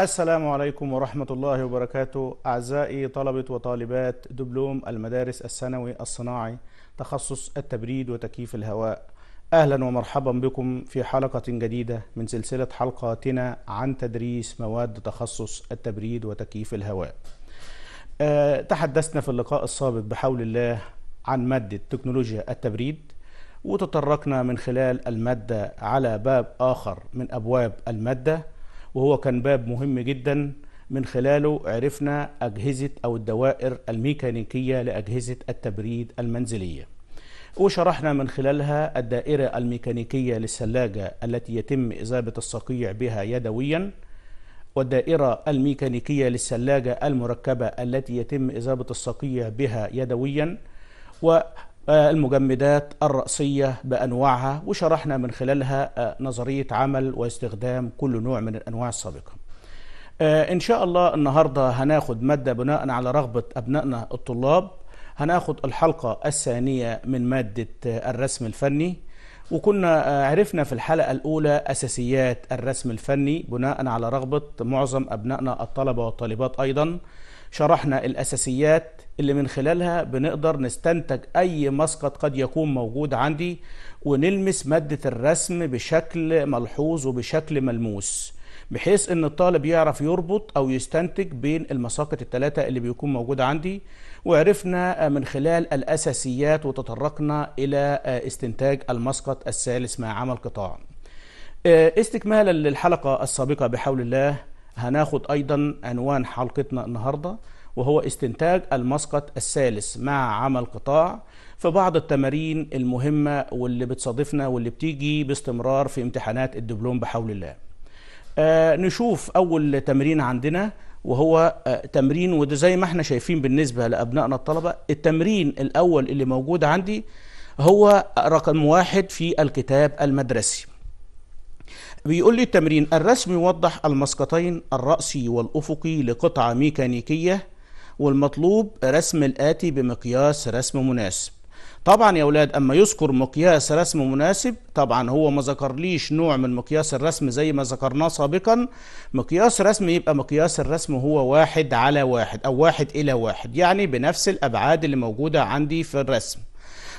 السلام عليكم ورحمة الله وبركاته أعزائي طلبة وطالبات دبلوم المدارس الثانوي الصناعي تخصص التبريد وتكييف الهواء أهلا ومرحبا بكم في حلقة جديدة من سلسلة حلقاتنا عن تدريس مواد تخصص التبريد وتكييف الهواء أه تحدثنا في اللقاء السابق بحول الله عن مادة تكنولوجيا التبريد وتطرقنا من خلال المادة على باب آخر من أبواب المادة وهو كان باب مهم جدا من خلاله عرفنا أجهزة أو الدوائر الميكانيكية لأجهزة التبريد المنزلية وشرحنا من خلالها الدائرة الميكانيكية للثلاجة التي يتم إذابة الصقيع بها يدويا والدائرة الميكانيكية للثلاجة المركبة التي يتم إذابة الصقيع بها يدويا المجمدات الرأسية بأنواعها وشرحنا من خلالها آه، نظرية عمل واستخدام كل نوع من الأنواع السابقة آه، إن شاء الله النهاردة هناخد مادة بناء على رغبة أبنائنا الطلاب هناخد الحلقة الثانية من مادة آه، الرسم الفني وكنا عرفنا في الحلقة الأولى أساسيات الرسم الفني بناء على رغبة معظم أبنائنا الطلبة والطالبات أيضا شرحنا الأساسيات اللي من خلالها بنقدر نستنتج أي مسقط قد يكون موجود عندي ونلمس مادة الرسم بشكل ملحوظ وبشكل ملموس بحيث ان الطالب يعرف يربط او يستنتج بين المساقط الثلاثه اللي بيكون موجود عندي وعرفنا من خلال الاساسيات وتطرقنا الى آه، استنتاج المسقط الثالث مع عمل قطاع آه، استكمالا للحلقه السابقه بحول الله هناخد ايضا عنوان حلقتنا النهارده وهو استنتاج المسقط الثالث مع عمل قطاع في بعض التمارين المهمة واللي بتصادفنا واللي بتيجي باستمرار في امتحانات الدبلوم بحول الله آه نشوف أول تمرين عندنا وهو آه تمرين وده زي ما احنا شايفين بالنسبة لأبنائنا الطلبة التمرين الأول اللي موجود عندي هو رقم واحد في الكتاب المدرسي بيقول لي التمرين الرسم يوضح المسقطين الرأسي والأفقي لقطعة ميكانيكية والمطلوب رسم الآتي بمقياس رسم مناسب طبعا يا أولاد أما يذكر مقياس رسم مناسب طبعا هو ما ليش نوع من مقياس الرسم زي ما ذكرناه سابقا مقياس رسم يبقى مقياس الرسم هو واحد على واحد أو واحد إلى واحد يعني بنفس الأبعاد اللي موجودة عندي في الرسم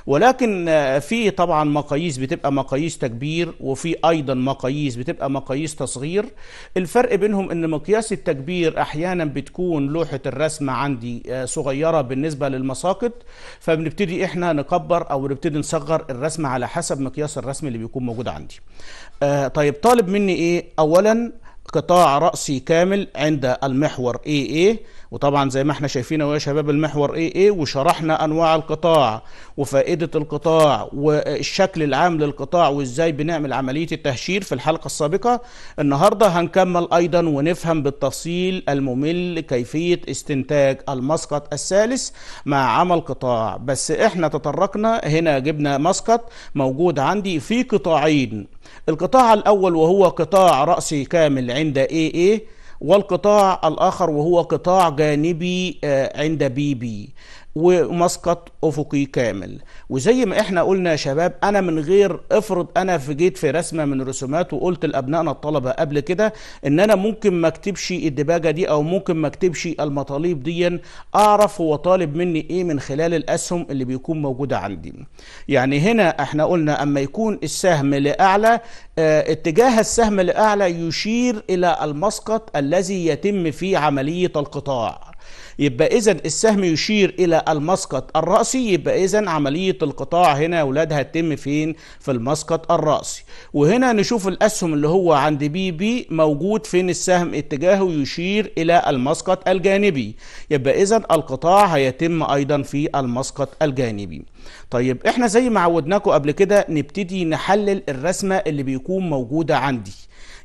ولكن آه، في طبعا مقاييس بتبقى مقاييس تكبير وفي ايضا مقاييس بتبقى مقاييس تصغير الفرق بينهم ان مقياس التكبير احيانا بتكون لوحه الرسم عندي آه، صغيره بالنسبه للمساقط فبنبتدي احنا نكبر او نبتدي نصغر الرسم على حسب مقياس الرسم اللي بيكون موجود عندي آه، طيب طالب مني ايه اولا قطاع رأسي كامل عند المحور AA وطبعا زي ما احنا شايفين يا شباب المحور ايه ايه وشرحنا انواع القطاع وفائده القطاع والشكل العام للقطاع وازاي بنعمل عمليه التهشير في الحلقه السابقه النهارده هنكمل ايضا ونفهم بالتفصيل الممل كيفيه استنتاج المسقط الثالث مع عمل قطاع بس احنا تطرقنا هنا جبنا مسقط موجود عندي في قطاعين القطاع الاول وهو قطاع راسي كامل عند ايه ايه والقطاع الآخر وهو قطاع جانبي آه، عند بيبي ومسقط افقي كامل وزي ما احنا قلنا يا شباب انا من غير افرض انا في جيت في رسمه من الرسومات وقلت لابنائنا الطلبه قبل كده ان انا ممكن ما اكتبش الدباجه دي او ممكن ما اكتبش المطالب دي اعرف هو طالب مني ايه من خلال الاسهم اللي بيكون موجوده عندي يعني هنا احنا قلنا اما يكون السهم لاعلى اه اتجاه السهم لاعلى يشير الى المسقط الذي يتم فيه عمليه القطاع يبقى إذا السهم يشير إلى المسقط الرأسي يبقى إذا عملية القطاع هنا يا أولاد هتتم فين في المسقط الرأسي وهنا نشوف الأسهم اللي هو عند بي بي موجود فين السهم اتجاهه يشير إلى المسقط الجانبي يبقى إذا القطاع هيتم أيضا في المسقط الجانبي طيب احنا زي ما عودناكم قبل كده نبتدي نحلل الرسمة اللي بيكون موجودة عندي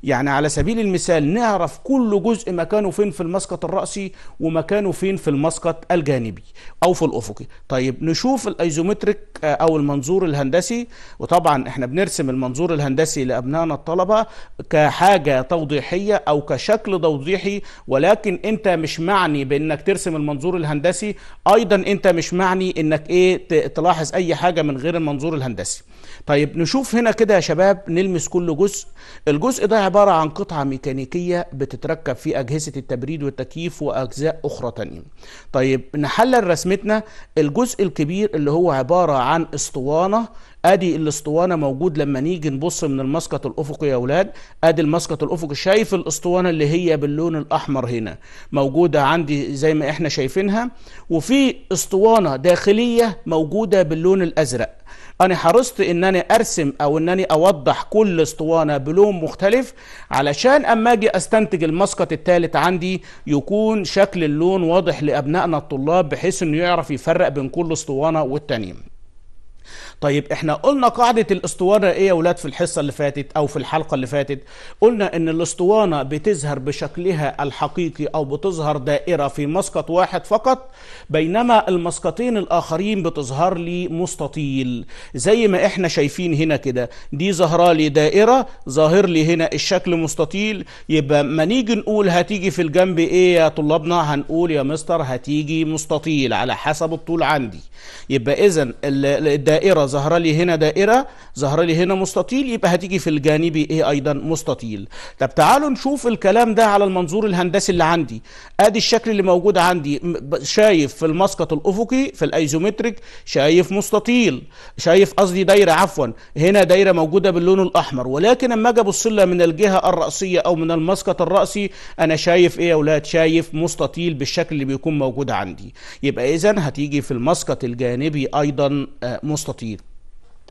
يعني على سبيل المثال نعرف كل جزء مكانه فين في المسقط الرأسي ومكانه فين في المسقط الجانبي أو في الأفقي طيب نشوف الايزومتريك آه، أو المنظور الهندسي وطبعا احنا بنرسم المنظور الهندسي لأبنائنا الطلبة كحاجة توضيحية أو كشكل توضيحي ولكن انت مش معني بانك ترسم المنظور الهندسي ايضا انت مش معني انك ايه تلاحظ اي حاجة من غير المنظور الهندسي طيب نشوف هنا كده يا شباب نلمس كل جزء الجزء ده عبارة عن قطعة ميكانيكية بتتركب في أجهزة التبريد والتكييف وأجزاء أخرى تانية طيب نحلل رسمتنا الجزء الكبير اللي هو عبارة عن اسطوانة ادي الاسطوانه موجود لما نيجي نبص من المسقط الافقي يا اولاد ادي المسقط الافقي شايف الاسطوانه اللي هي باللون الاحمر هنا موجوده عندي زي ما احنا شايفينها وفي اسطوانه داخليه موجوده باللون الازرق انا حرصت ان انا ارسم او ان انا اوضح كل اسطوانه بلون مختلف علشان اما اجي استنتج المسقط الثالث عندي يكون شكل اللون واضح لابنائنا الطلاب بحيث انه يعرف يفرق بين كل اسطوانه والتانيه طيب احنا قلنا قاعدة الاسطوانة ايه يا ولاد في الحصة اللي فاتت او في الحلقة اللي فاتت قلنا ان الاسطوانة بتظهر بشكلها الحقيقي او بتظهر دائرة في مسقط واحد فقط بينما المسقطين الاخرين بتظهر لي مستطيل زي ما احنا شايفين هنا كده دي ظاهرة لي دائرة ظاهر لي هنا الشكل مستطيل يبقى ما نيجي نقول هتيجي في الجنب ايه يا طلابنا هنقول يا مستر هتيجي مستطيل على حسب الطول عندي يبقى اذا الدائرة ظهر لي هنا دائرة ظهر لي هنا مستطيل يبقى هتيجي في الجانب ايه ايضا مستطيل طب تعالوا نشوف الكلام ده على المنظور الهندسي اللي عندي ادي الشكل اللي موجود عندي شايف في المسقط الافقي في الايزومتريك شايف مستطيل شايف قصدي دايرة عفوا هنا دايرة موجودة باللون الاحمر ولكن اما اجي ابص لها من الجهة الرأسية او من المسقط الرأسي انا شايف ايه يا اولاد شايف مستطيل بالشكل اللي بيكون موجود عندي يبقى اذا هتيجي في المسقط الجانبي ايضا آه، مستطيل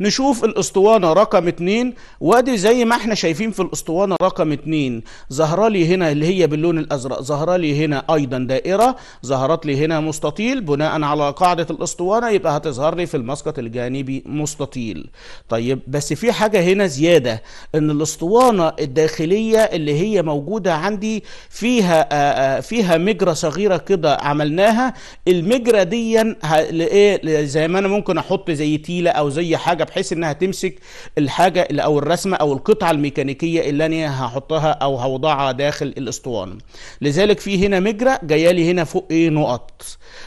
نشوف الاسطوانة رقم اتنين وادي زي ما احنا شايفين في الاسطوانة رقم اتنين ظهر لي هنا اللي هي باللون الازرق ظهر لي هنا ايضا دائرة ظهرت لي هنا مستطيل بناء على قاعدة الاسطوانة يبقى هتظهر لي في المسقط الجانبي مستطيل طيب بس في حاجة هنا زيادة ان الاسطوانة الداخلية اللي هي موجودة عندي فيها آآ آه، آآ آه، فيها مجره صغيرة كده عملناها المجره دي لايه زي ما انا ممكن احط زي تيلة او زي حاجة بحيث انها تمسك الحاجه اللي او الرسمه او القطعه الميكانيكيه اللي انا هحطها او هوضعها داخل الاسطوانه لذلك في هنا مجرى جايه لي هنا فوق ايه نقط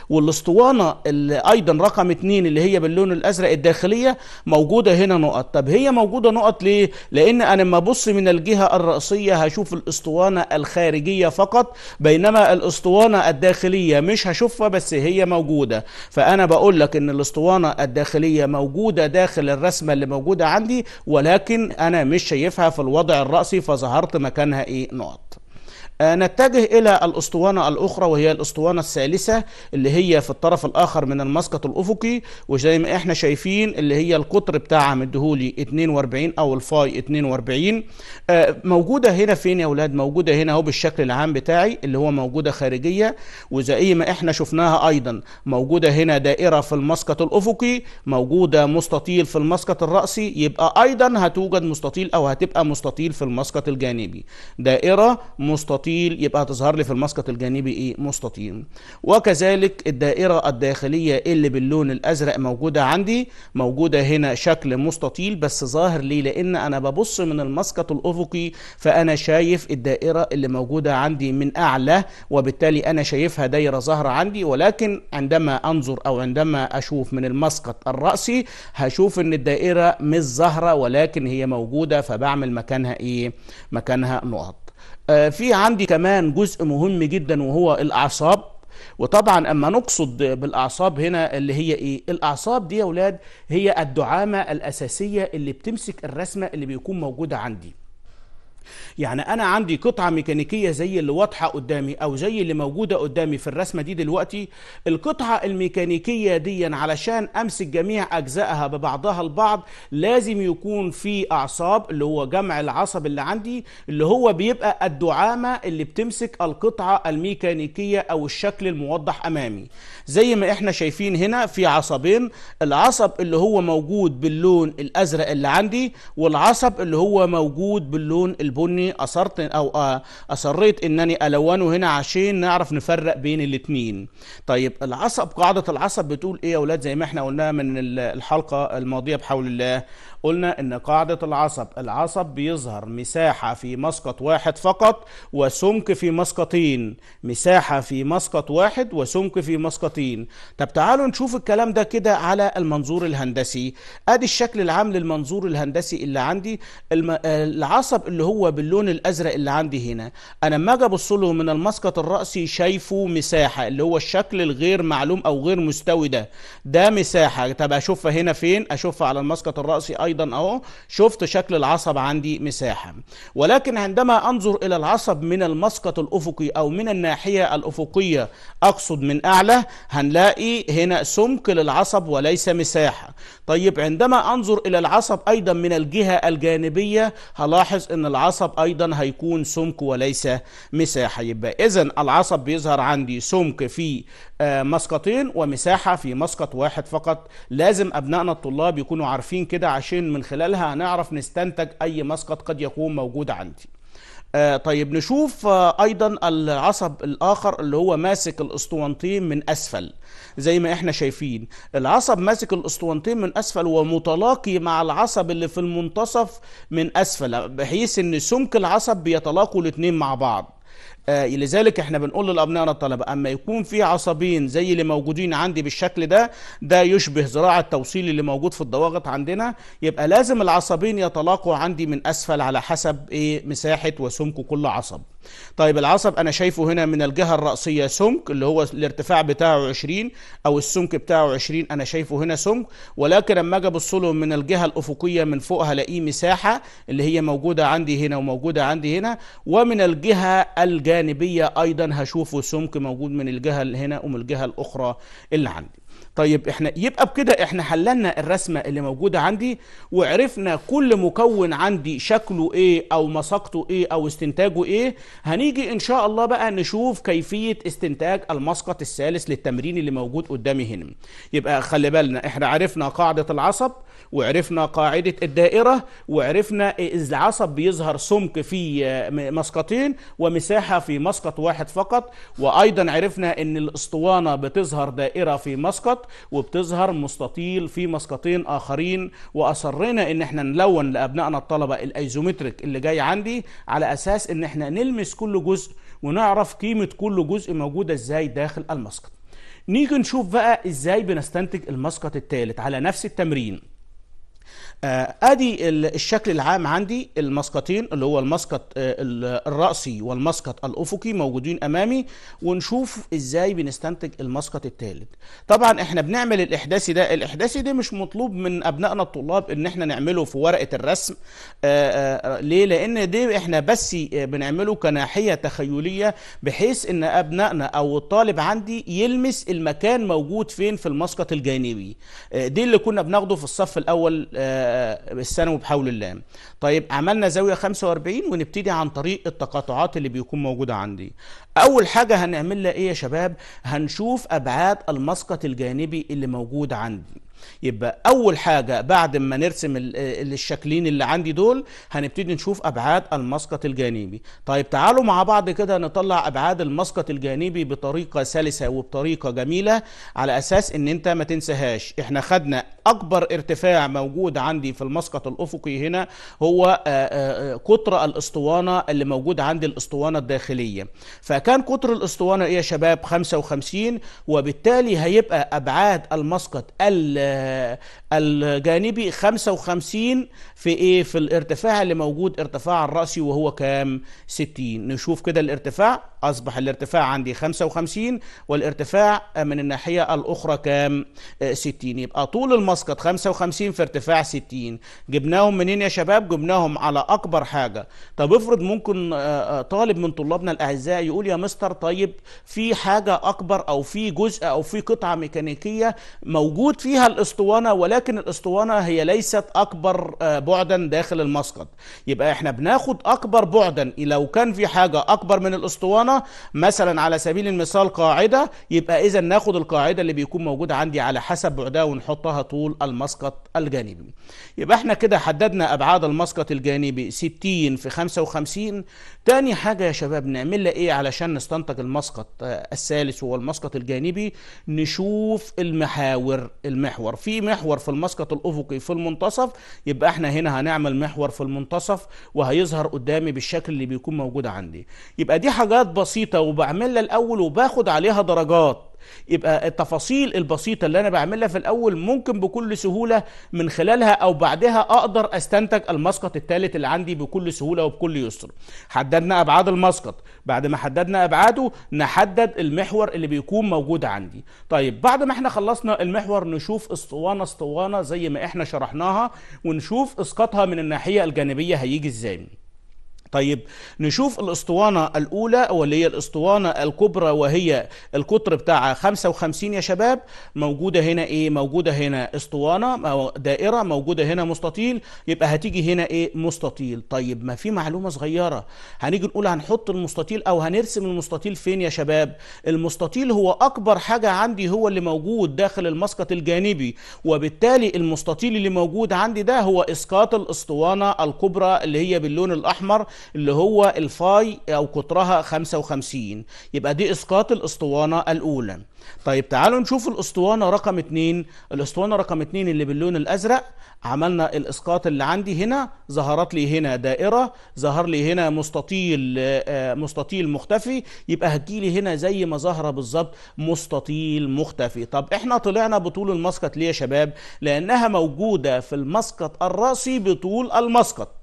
والاسطوانه اللي ايضا رقم اتنين اللي هي باللون الازرق الداخليه موجوده هنا نقط طب هي موجوده نقط ليه لان انا لما ابص من الجهه الرئيسيه هشوف الاسطوانه الخارجيه فقط بينما الاسطوانه الداخليه مش هشوفها بس هي موجوده فانا بقول لك ان الاسطوانه الداخليه موجوده داخل للرسمة اللي موجودة عندي ولكن أنا مش شايفها في الوضع الرأسي فظهرت مكانها إيه نقط آه، نتجه إلى الأسطوانة الأخرى وهي الأسطوانة الثالثة اللي هي في الطرف الآخر من المسقط الأفقي وزي ما احنا شايفين اللي هي القطر بتاعها مديهولي 42 أو الفاي 42 آه، موجودة هنا فين يا أولاد موجودة هنا أهو بالشكل العام بتاعي اللي هو موجودة خارجية وزي ما احنا شفناها أيضا موجودة هنا دائرة في المسقط الأفقي موجودة مستطيل في المسقط الرأسي يبقى أيضا هتوجد مستطيل أو هتبقى مستطيل في المسقط الجانبي دائرة مستطيل مستطيل يبقى هتظهر لي في المسقط الجانبي ايه مستطيل وكذلك الدائرة الداخلية اللي باللون الازرق موجودة عندي موجودة هنا شكل مستطيل بس ظاهر ليه لان انا ببص من المسقط الافقي فانا شايف الدائرة اللي موجودة عندي من اعلى وبالتالي انا شايفها دايرة ظاهرة عندي ولكن عندما انظر او عندما اشوف من المسقط الرأسي هشوف ان الدائرة مش ظاهرة ولكن هي موجودة فبعمل مكانها ايه مكانها نقط آه، في عندي كمان جزء مهم جدا وهو الاعصاب وطبعا اما نقصد بالاعصاب هنا اللي هي ايه الاعصاب دي يا اولاد هي الدعامه الاساسيه اللي بتمسك الرسمه اللي بيكون موجوده عندي يعني انا عندي قطعه ميكانيكيه زي اللي واضحه قدامي او زي اللي موجوده قدامي في الرسمه دي دلوقتي القطعه الميكانيكيه دي علشان امسك جميع اجزائها ببعضها البعض لازم يكون في اعصاب اللي هو جمع العصب اللي عندي اللي هو بيبقى الدعامه اللي بتمسك القطعه الميكانيكيه او الشكل الموضح امامي زي ما احنا شايفين هنا في عصبين العصب اللي هو موجود باللون الازرق اللي عندي والعصب اللي هو موجود باللون البني البني اصرت او آه، اصريت انني الونه هنا عشان نعرف نفرق بين الاتنين طيب العصب قاعده العصب بتقول ايه يا اولاد زي ما احنا قلناها من الحلقه الماضيه بحول الله قلنا ان قاعدة العصب العصب بيظهر مساحة في مسقط واحد فقط وسمك في مسقطين مساحة في مسقط واحد وسمك في مسقطين طب تعالوا نشوف الكلام ده كده على المنظور الهندسي ادي الشكل العام للمنظور الهندسي اللي عندي الم... العصب اللي هو باللون الازرق اللي عندي هنا انا لما اجي ابص له من المسقط الرأسي شايفه مساحة اللي هو الشكل الغير معلوم او غير مستوي ده ده مساحة طب اشوفها هنا فين اشوفها على المسقط الرأسي ايضا أيوة ايضا اهو شفت شكل العصب عندي مساحه ولكن عندما انظر الى العصب من المسقط الافقي او من الناحيه الافقيه اقصد من اعلى هنلاقي هنا سمك للعصب وليس مساحه طيب عندما انظر الى العصب ايضا من الجهة الجانبية هلاحظ ان العصب ايضا هيكون سمك وليس مساحة يبقى اذا العصب بيظهر عندي سمك في آه، مسقطين ومساحة في مسقط واحد فقط لازم ابنائنا الطلاب يكونوا عارفين كده عشان من خلالها هنعرف نستنتج اي مسقط قد يكون موجود عندي آه، طيب نشوف آه، ايضا العصب الاخر اللي هو ماسك الاسطوانتين من اسفل زي ما احنا شايفين العصب ماسك الاسطوانتين من اسفل ومتلاقي مع العصب اللي في المنتصف من اسفل بحيث ان سمك العصب بيتلاقوا الاثنين مع بعض آه لذلك احنا بنقول لابنائنا الطلبه اما يكون في عصبين زي اللي موجودين عندي بالشكل ده ده يشبه ذراع التوصيل اللي موجود في الضواغط عندنا يبقى لازم العصبين يتلاقوا عندي من اسفل على حسب ايه مساحه وسمك كل عصب طيب العصب انا شايفه هنا من الجهه الراسيه سمك اللي هو الارتفاع بتاعه 20 او السمك بتاعه 20 انا شايفه هنا سمك ولكن لما اجي ابص له من الجهه الافقيه من فوق هلاقيه مساحه اللي هي موجوده عندي هنا وموجوده عندي هنا ومن الجهه الجانبية أيضا هشوفه سمك موجود من الجهة اللي هنا ومن الجهة الأخرى اللي عندي طيب احنا يبقى بكده احنا حللنا الرسمه اللي موجوده عندي وعرفنا كل مكون عندي شكله ايه او مسقته ايه او استنتاجه ايه هنيجي ان شاء الله بقى نشوف كيفيه استنتاج المسقط الثالث للتمرين اللي موجود قدامي هنا يبقى خلي بالنا احنا عرفنا قاعده العصب وعرفنا قاعدة الدائرة وعرفنا العصب بيظهر سمك في آه، مسقطين ومساحة في مسقط واحد فقط وأيضا عرفنا أن الأسطوانة بتظهر دائرة في مسقط وبتظهر مستطيل في مسقطين آخرين وأصرنا أن احنا نلون لأبنائنا الطلبة الأيزومتريك اللي جاي عندي على أساس أن احنا نلمس كل جزء ونعرف قيمة كل جزء موجودة ازاي داخل المسقط نيجي نشوف بقى ازاي بنستنتج المسقط الثالث على نفس التمرين آه، ادي الشكل العام عندي المسقطين اللي هو المسقط آه، الرأسي والمسقط الافقي موجودين امامي ونشوف ازاي بنستنتج المسقط الثالث طبعا احنا بنعمل الاحداثي ده الاحداثي ده مش مطلوب من ابنائنا الطلاب ان احنا نعمله في ورقة الرسم آه، ليه لان ده احنا بس بنعمله كناحية تخيلية بحيث ان ابنائنا او الطالب عندي يلمس المكان موجود فين في المسقط الجانبي دي اللي كنا بناخده في الصف الاول الثانوي بحول الله طيب عملنا زاويه 45 ونبتدي عن طريق التقاطعات اللي بيكون موجوده عندي اول حاجه هنعملها ايه يا شباب هنشوف ابعاد المسقط الجانبي اللي موجود عندي يبقى اول حاجه بعد ما نرسم الشكلين اللي عندي دول هنبتدي نشوف ابعاد المسقط الجانبي طيب تعالوا مع بعض كده نطلع ابعاد المسقط الجانبي بطريقه سلسه وبطريقه جميله على اساس ان انت ما تنساهاش احنا خدنا اكبر ارتفاع موجود عندي في المسقط الافقي هنا هو قطر آه، آه، آه، الاسطوانه اللي موجود عندي الاسطوانه الداخليه فكان قطر الاسطوانه ايه يا شباب 55 وبالتالي هيبقى ابعاد المسقط ال الجانبي 55 في ايه في الارتفاع اللي موجود ارتفاع الرأسي وهو كام 60 نشوف كده الارتفاع أصبح الارتفاع عندي 55 والارتفاع من الناحية الأخرى كام؟ 60 آه، يبقى طول المسقط 55 في ارتفاع 60 جبناهم منين يا شباب؟ جبناهم على أكبر حاجة طب افرض ممكن آه، آه، طالب من طلابنا الأعزاء يقول يا مستر طيب في حاجة أكبر أو في جزء أو في قطعة ميكانيكية موجود فيها الأسطوانة ولكن الأسطوانة هي ليست أكبر بعدا داخل المسقط يبقى احنا بناخد أكبر بعدا لو كان في حاجة أكبر من الأسطوانة مثلا على سبيل المثال قاعدة يبقى إذا ناخد القاعدة اللي بيكون موجود عندي على حسب بعدها ونحطها طول المسقط الجانبي يبقى احنا كده حددنا أبعاد المسقط الجانبي 60 في 55 تاني حاجة يا شباب نعمل ايه علشان نستنتج المسقط آه، الثالث هو المسقط الجانبي نشوف المحاور المحور في محور في المسقط الأفقي في المنتصف يبقى احنا هنا هنعمل محور في المنتصف وهيظهر قدامي بالشكل اللي بيكون موجود عندي يبقى دي حاجات بسيطه وبعملها الاول وباخد عليها درجات يبقى التفاصيل البسيطة اللي أنا بعملها في الأول ممكن بكل سهولة من خلالها أو بعدها أقدر أستنتج المسقط الثالث اللي عندي بكل سهولة وبكل يسر حددنا أبعاد المسقط بعد ما حددنا أبعاده نحدد المحور اللي بيكون موجود عندي طيب بعد ما احنا خلصنا المحور نشوف اسطوانة اسطوانة زي ما احنا شرحناها ونشوف اسقاطها من الناحية الجانبية هيجي ازاي طيب نشوف الاسطوانة الأولى واللي هي الاسطوانة الكبرى وهي القطر بتاعها 55 يا شباب موجودة هنا إيه؟ موجودة هنا اسطوانة دائرة موجودة هنا مستطيل يبقى هتيجي هنا إيه؟ مستطيل طيب ما في معلومة صغيرة هنيجي نقول هنحط المستطيل أو هنرسم المستطيل فين يا شباب؟ المستطيل هو أكبر حاجة عندي هو اللي موجود داخل المسقط الجانبي وبالتالي المستطيل اللي موجود عندي ده هو إسقاط الاسطوانة الكبرى اللي هي باللون الأحمر اللي هو الفاي او قطرها 55 يبقى دي اسقاط الاسطوانه الاولى طيب تعالوا نشوف الاسطوانه رقم 2 الاسطوانه رقم 2 اللي باللون الازرق عملنا الاسقاط اللي عندي هنا ظهرت لي هنا دائره ظهر لي هنا مستطيل آه، مستطيل مختفي يبقى لي هنا زي ما ظهر بالظبط مستطيل مختفي طب احنا طلعنا بطول المسقط ليه يا شباب لانها موجوده في المسقط الراسي بطول المسقط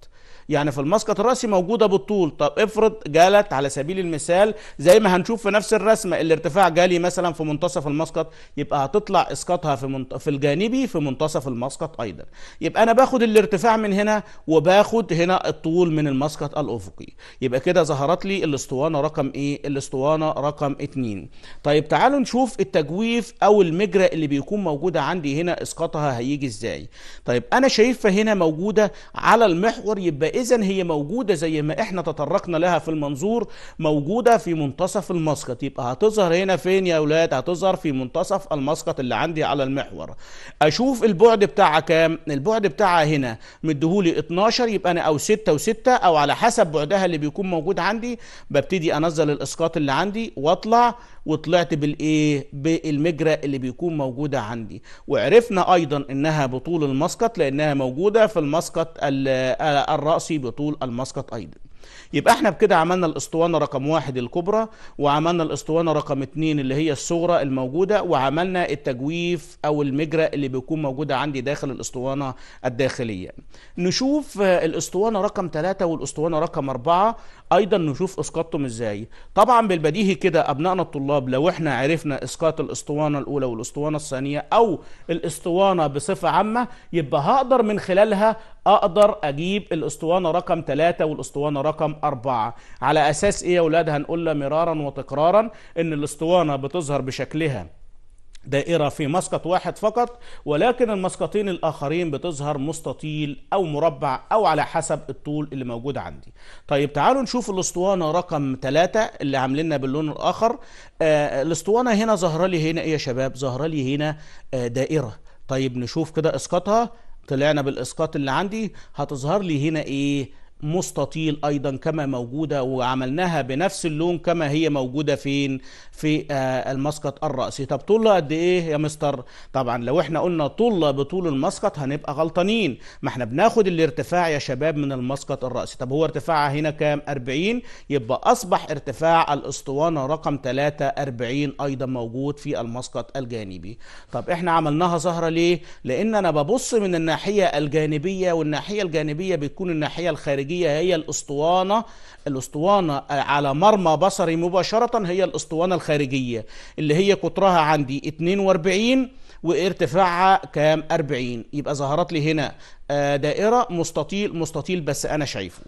يعني في المسقط الراسي موجوده بالطول طب افرض جالت على سبيل المثال زي ما هنشوف في نفس الرسمه الارتفاع جالي مثلا في منتصف المسقط يبقى هتطلع اسقاطها في منت... في الجانبي في منتصف المسقط ايضا يبقى انا باخد الارتفاع من هنا وباخد هنا الطول من المسقط الافقي يبقى كده ظهرت لي الاسطوانه رقم ايه الاسطوانه رقم اتنين طيب تعالوا نشوف التجويف او المجرى اللي بيكون موجوده عندي هنا اسقاطها هيجي ازاي طيب انا شايفها هنا موجوده على المحور يبقى إذا هي موجودة زي ما إحنا تطرقنا لها في المنظور موجودة في منتصف المسقط يبقى هتظهر هنا فين يا أولاد هتظهر في منتصف المسقط اللي عندي على المحور أشوف البعد بتاعها كام البعد بتاعها هنا مديهولي 12 يبقى أنا أو 6 و6 أو على حسب بعدها اللي بيكون موجود عندي ببتدي أنزل الإسقاط اللي عندي وأطلع وطلعت بالايه بالمجرى اللي بيكون موجوده عندي وعرفنا ايضا انها بطول المسقط لانها موجوده في المسقط الراسي بطول المسقط ايضا يبقى احنا بكده عملنا الاسطوانه رقم واحد الكبرى وعملنا الاسطوانه رقم اتنين اللي هي الصغرى الموجوده وعملنا التجويف او المجرى اللي بيكون موجوده عندي داخل الاسطوانه الداخليه. نشوف الاسطوانه رقم ثلاثه والاسطوانه رقم اربعه ايضا نشوف اسقاطهم ازاي. طبعا بالبديهي كده ابنائنا الطلاب لو احنا عرفنا اسقاط الاسطوانه الاولى والاسطوانه الثانيه او الاسطوانه بصفه عامه يبقى هقدر من خلالها اقدر اجيب الاسطوانه رقم 3 والاسطوانه رقم 4 على اساس ايه يا اولاد هنقول مرارا وتكرارا ان الاسطوانه بتظهر بشكلها دائرة في مسقط واحد فقط ولكن المسقطين الآخرين بتظهر مستطيل أو مربع أو على حسب الطول اللي موجود عندي طيب تعالوا نشوف الاسطوانة رقم 3 اللي عاملينها باللون الآخر آه الاسطوانة هنا ظهر لي هنا إيه يا شباب ظهر لي هنا آه دائرة طيب نشوف كده إسقاطها طلعنا بالاسقاط اللي عندي هتظهر لي هنا ايه مستطيل ايضا كما موجوده وعملناها بنفس اللون كما هي موجوده فين في آه، المسقط الراسي طب طولها قد ايه يا مستر طبعا لو احنا قلنا طولها بطول المسقط هنبقى غلطانين ما احنا بناخد الارتفاع يا شباب من المسقط الراسي طب هو ارتفاعها هنا كام 40 يبقى اصبح ارتفاع الاسطوانه رقم 3 40 ايضا موجود في المسقط الجانبي طب احنا عملناها زهره ليه لان انا ببص من الناحيه الجانبيه والناحيه الجانبيه بتكون الناحيه الخارجيه الخارجية هي الأسطوانة الأسطوانة على مرمى بصري مباشرة هي الأسطوانة الخارجية اللي هي قطرها عندي 42 وارتفاعها كام 40 يبقى ظهرت لي هنا آه، دائرة مستطيل مستطيل بس أنا شايفه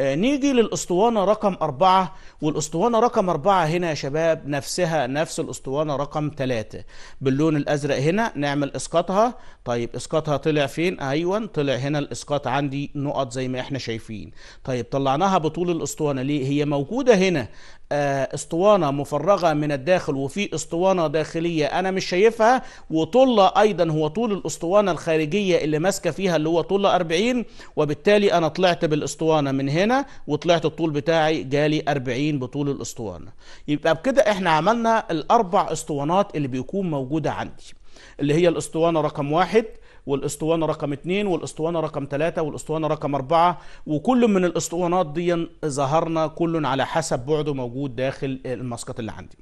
آه، نيجي للاسطوانة رقم أربعة والاسطوانة رقم أربعة هنا يا شباب نفسها نفس الاسطوانة رقم ثلاثة باللون الأزرق هنا نعمل إسقاطها طيب إسقاطها طلع فين أيوة طلع هنا الإسقاط عندي نقط زي ما احنا شايفين طيب طلعناها بطول الاسطوانة ليه هي موجودة هنا آه، اسطوانه مفرغه من الداخل وفي اسطوانه داخليه انا مش شايفها وطله ايضا هو طول الاسطوانه الخارجيه اللي ماسكه فيها اللي هو طول 40 وبالتالي انا طلعت بالاسطوانه من هنا وطلعت الطول بتاعي جالي 40 بطول الاسطوانه يبقى بكده احنا عملنا الاربع اسطوانات اللي بيكون موجوده عندي اللي هي الاسطوانه رقم واحد والاسطوانه رقم اثنين والاسطوانه رقم ثلاثه والاسطوانه رقم اربعه وكل من الاسطوانات دي ظهرنا كل على حسب بعده موجود داخل المسقط اللي عندي.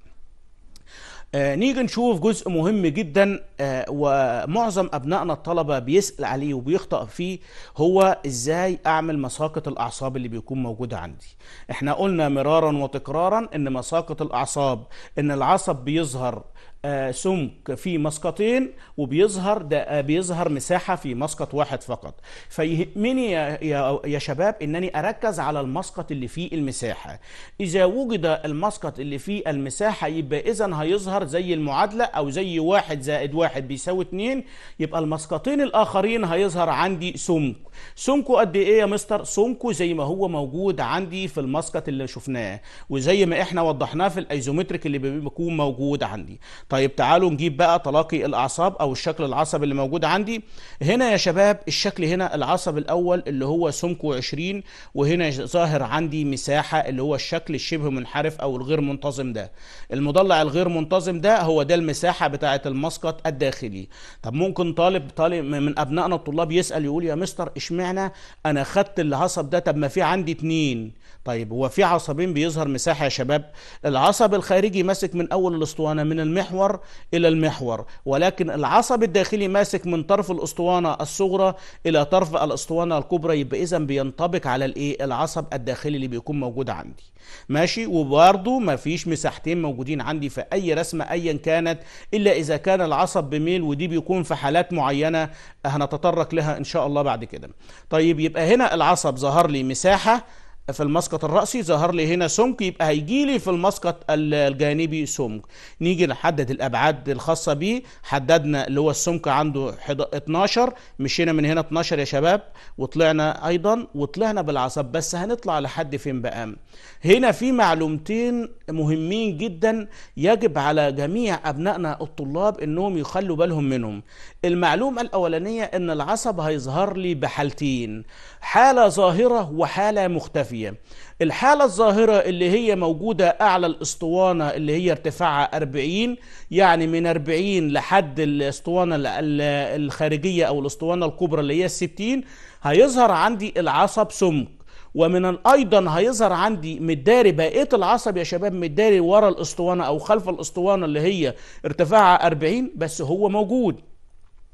آه نيجي نشوف جزء مهم جدا آه ومعظم ابنائنا الطلبه بيسال عليه وبيخطا فيه هو ازاي اعمل مساقط الاعصاب اللي بيكون موجوده عندي احنا قلنا مرارا وتكرارا ان مساقط الاعصاب ان العصب بيظهر آه، سمك في مسقطين وبيظهر ده آه، بيظهر مساحه في مسقط واحد فقط فيهمني يا, يا شباب انني اركز على المسقط اللي فيه المساحه اذا وجد المسقط اللي فيه المساحه يبقى اذا هيظهر زي المعادله او زي واحد زائد واحد بيساوي اتنين يبقى المسقطين الاخرين هيظهر عندي سمك سمكه قد ايه يا مستر سمكه زي ما هو موجود عندي في المسقط اللي شفناه وزي ما احنا وضحناه في الايزومتريك اللي بيكون موجود عندي طيب تعالوا نجيب بقى تلاقي الاعصاب او الشكل العصبي اللي موجود عندي هنا يا شباب الشكل هنا العصب الاول اللي هو سمكه 20 وهنا ظاهر عندي مساحه اللي هو الشكل الشبه منحرف او الغير منتظم ده المضلع الغير منتظم ده هو ده المساحه بتاعه المسقط الداخلي طب ممكن طالب طالب من ابنائنا الطلاب يسال يقول يا مستر اشمعنى انا خدت العصب ده طب ما في عندي اتنين طيب هو في عصبين بيظهر مساحه يا شباب العصب الخارجي ماسك من اول الاسطوانه من المحور المحور إلى المحور ولكن العصب الداخلي ماسك من طرف الأسطوانة الصغرى إلى طرف الأسطوانة الكبرى يبقى إذا بينطبق على الإيه العصب الداخلي اللي بيكون موجود عندي ماشي وبرضه مفيش مساحتين موجودين عندي في أي رسمة أيا كانت إلا إذا كان العصب بميل ودي بيكون في حالات معينة هنتطرق لها إن شاء الله بعد كده طيب يبقى هنا العصب ظهر لي مساحة في المسقط الرأسي ظهر لي هنا سمك يبقى هيجي لي في المسقط الجانبي سمك نيجي نحدد الأبعاد الخاصة بيه حددنا اللي هو السمك عنده 12 مشينا من هنا 12 يا شباب وطلعنا أيضا وطلعنا بالعصب بس هنطلع لحد فين بقى هنا في معلومتين مهمين جدا يجب على جميع أبنائنا الطلاب إنهم يخلوا بالهم منهم المعلومة الأولانية إن العصب هيظهر لي بحالتين حالة ظاهرة وحالة مختفية أيام الحالة الظاهرة اللي هي موجودة أعلى الأسطوانة اللي هي ارتفاعها 40 يعني من 40 لحد الأسطوانة الخارجية أو الأسطوانة الكبرى اللي هي الستين هيظهر عندي العصب سمك ومن ايضا هيظهر عندي مداري بقيه العصب يا شباب مداري ورا الاسطوانه او خلف الاسطوانه اللي هي ارتفاعها 40 بس هو موجود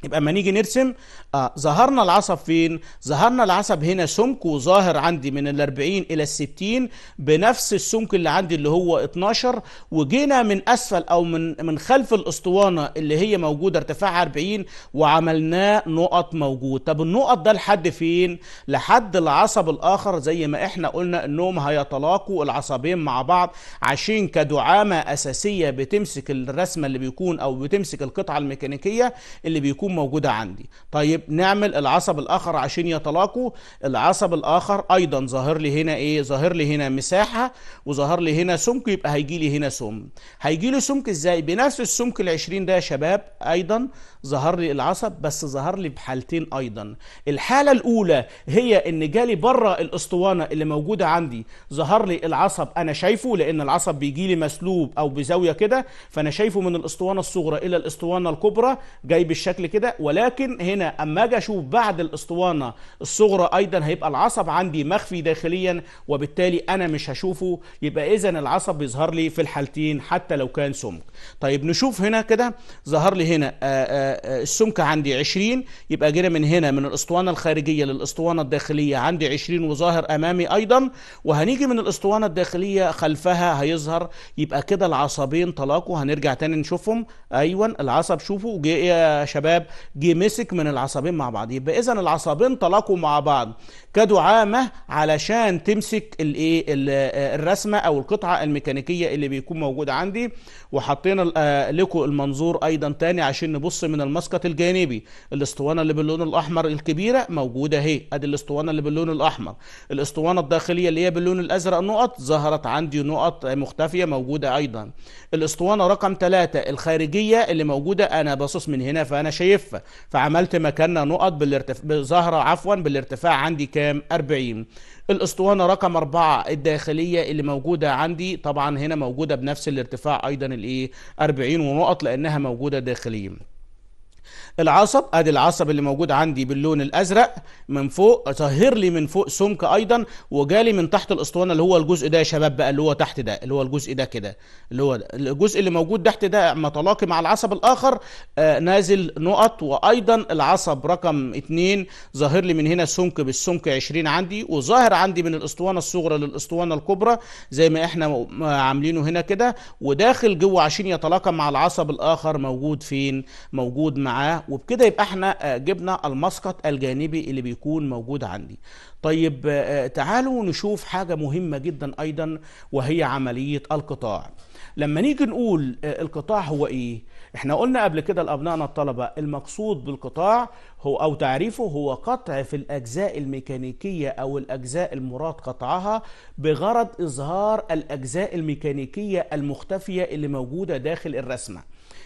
يبقى اما نيجي نرسم آه ظهرنا العصب فين ظهرنا العصب هنا سمكه ظاهر عندي من ال40 الى ال ال60 بنفس السمك اللي عندي اللي هو 12 وجينا من اسفل او من من خلف الاسطوانه اللي هي موجوده ارتفاعها 40 وعملناه نقط موجود طب النقط ده لحد فين لحد العصب الاخر زي ما احنا قلنا انهم هيتلاقوا العصبين مع بعض عشان كدعامه اساسيه بتمسك الرسمه اللي بيكون او بتمسك القطعه الميكانيكيه اللي بيكون تكون موجودة عندي طيب نعمل العصب الآخر عشان يتلاقوا العصب الآخر أيضا ظاهر لي هنا إيه ظاهر لي هنا مساحة وظاهر لي هنا سمك يبقى هيجي لي هنا سم هيجي لي سمك إزاي بنفس السمك ال20 ده يا شباب أيضا ظهر لي العصب بس ظهر لي بحالتين ايضا الحاله الاولى هي ان جالي بره الاسطوانه اللي موجوده عندي ظهر لي العصب انا شايفه لان العصب بيجي لي مسلوب او بزاويه كده فانا شايفه من الاسطوانه الصغرى الى الاسطوانه الكبرى جاي بالشكل كده ولكن هنا اما اجي اشوف بعد الاسطوانه الصغرى ايضا هيبقى العصب عندي مخفي داخليا وبالتالي انا مش هشوفه يبقى اذا العصب بيظهر لي في الحالتين حتى لو كان سمك طيب نشوف هنا كده ظهر لي هنا آآ آه، آآ آه، السمك عندي 20 يبقى جينا من هنا من الاسطوانه الخارجيه للاسطوانه الداخليه عندي 20 وظاهر امامي ايضا وهنيجي من الاسطوانه الداخليه خلفها هيظهر يبقى كده العصبين طلاقوا هنرجع تاني نشوفهم ايوه العصب شوفوا جه إيه يا شباب جه مسك من العصبين مع بعض يبقى اذا العصبين طلاقوا مع بعض كدعامة علشان تمسك الايه الرسمه او القطعه الميكانيكيه اللي بيكون موجود عندي وحطينا آه، لكم المنظور ايضا تاني عشان نبص من المسقط الجانبي الاسطوانه اللي باللون الاحمر الكبيره موجوده اهي ادي الاسطوانه اللي باللون الاحمر الاسطوانه الداخليه اللي هي باللون الازرق نقط ظهرت عندي نقط مختفيه موجوده ايضا الاسطوانه رقم ثلاثة الخارجيه اللي موجوده انا باصص من هنا فانا شايفها فعملت مكانها نقط بالارتفاع ظاهره عفوا بالارتفاع عندي كام 40 الاسطوانه رقم اربعة الداخليه اللي موجوده عندي طبعا هنا موجوده بنفس الارتفاع ايضا الايه 40 ونقط لانها موجوده داخليا العصب ادي العصب اللي موجود عندي باللون الازرق من فوق ظهر لي من فوق سمك ايضا وجالي من تحت الاسطوانه اللي هو الجزء ده يا شباب بقى اللي هو تحت ده اللي هو الجزء ده كده اللي هو ده. الجزء اللي موجود تحت ده متلاقي مع العصب الاخر آه نازل نقط وايضا العصب رقم اثنين ظاهر لي من هنا سمك بالسمك 20 عندي وظاهر عندي من الاسطوانه الصغرى للاسطوانه الكبرى زي ما احنا عاملينه هنا كده وداخل جوه عشان يتلاقى مع العصب الاخر موجود فين موجود معاه وبكده يبقى احنا آه، جبنا المسقط الجانبي اللي بيكون موجود عندي طيب آه، آه، تعالوا نشوف حاجة مهمة جدا أيضا وهي عملية القطاع لما نيجي نقول القطاع هو إيه احنا قلنا قبل كده لأبنائنا الطلبة المقصود بالقطاع هو أو تعريفه هو قطع في الأجزاء الميكانيكية أو الأجزاء المراد قطعها بغرض إظهار الأجزاء الميكانيكية المختفية اللي موجودة داخل الرسمة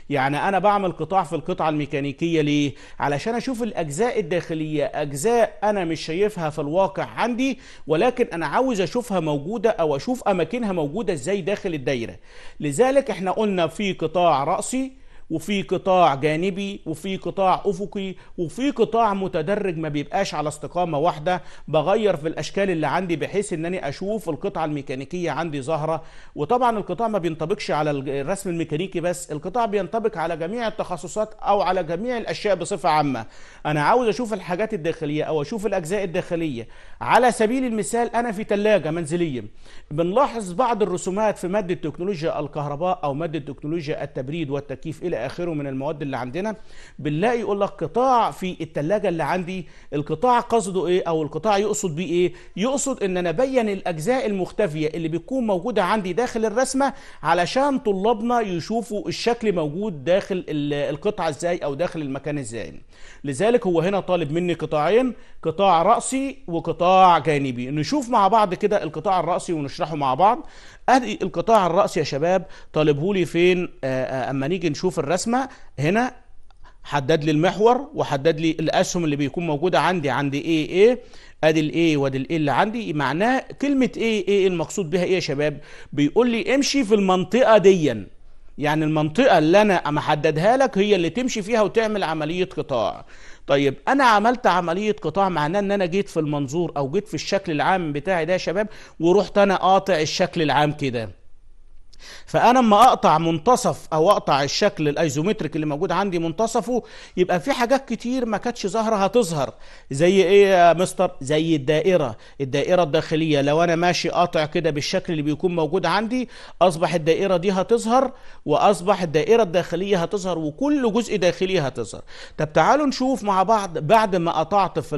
يعني انا بعمل قطاع في القطعه الميكانيكيه ليه علشان اشوف الاجزاء الداخليه اجزاء انا مش شايفها في الواقع عندي ولكن انا عاوز اشوفها موجوده او اشوف اماكنها موجوده ازاي داخل الدايره لذلك احنا قلنا في قطاع راسي وفي قطاع جانبي وفي قطاع افقي وفي قطاع متدرج ما بيبقاش على استقامه واحده بغير في الاشكال اللي عندي بحيث ان انا اشوف القطعه الميكانيكيه عندي ظاهره وطبعا القطاع ما بينطبقش على الرسم الميكانيكي بس القطاع بينطبق على جميع التخصصات او على جميع الاشياء بصفه عامه انا عاوز اشوف الحاجات الداخليه او اشوف الاجزاء الداخليه على سبيل المثال انا في ثلاجه منزليه بنلاحظ بعض الرسومات في ماده تكنولوجيا الكهرباء او ماده تكنولوجيا التبريد والتكييف الى الى اخره من المواد اللي عندنا بنلاقي يقول لك قطاع في الثلاجه اللي عندي القطاع قصده ايه او القطاع يقصد بيه ايه يقصد ان انا ابين الاجزاء المختفيه اللي بتكون موجوده عندي داخل الرسمه علشان طلابنا يشوفوا الشكل موجود داخل القطعه ازاي او داخل المكان ازاي لذلك هو هنا طالب مني قطاعين قطاع راسي وقطاع جانبي نشوف مع بعض كده القطاع الراسي ونشرحه مع بعض ادي القطاع الراسي يا شباب طالبهولي فين آه، آه، اما نيجي نشوف الرسمه هنا حدد لي المحور وحدد لي الاسهم اللي بيكون موجوده عندي عند ايه ايه ادي الايه وادي الايه اللي عندي معناه كلمه ايه ايه المقصود بها ايه يا شباب بيقول لي امشي في المنطقه ديا يعني المنطقه اللي انا محددها لك هي اللي تمشي فيها وتعمل عمليه قطاع طيب انا عملت عمليه قطاع معناه ان انا جيت في المنظور او جيت في الشكل العام بتاعي ده يا شباب ورحت انا قاطع الشكل العام كده فانا اما اقطع منتصف او اقطع الشكل الايزومتريك اللي موجود عندي منتصفه يبقى في حاجات كتير ما كانتش ظاهره هتظهر زي ايه يا مستر زي الدائره الدائره الداخليه لو انا ماشي قاطع كده بالشكل اللي بيكون موجود عندي اصبح الدائره دي هتظهر واصبح الدائره الداخليه هتظهر وكل جزء داخلي هتظهر طب تعالوا نشوف مع بعض بعد ما قطعت في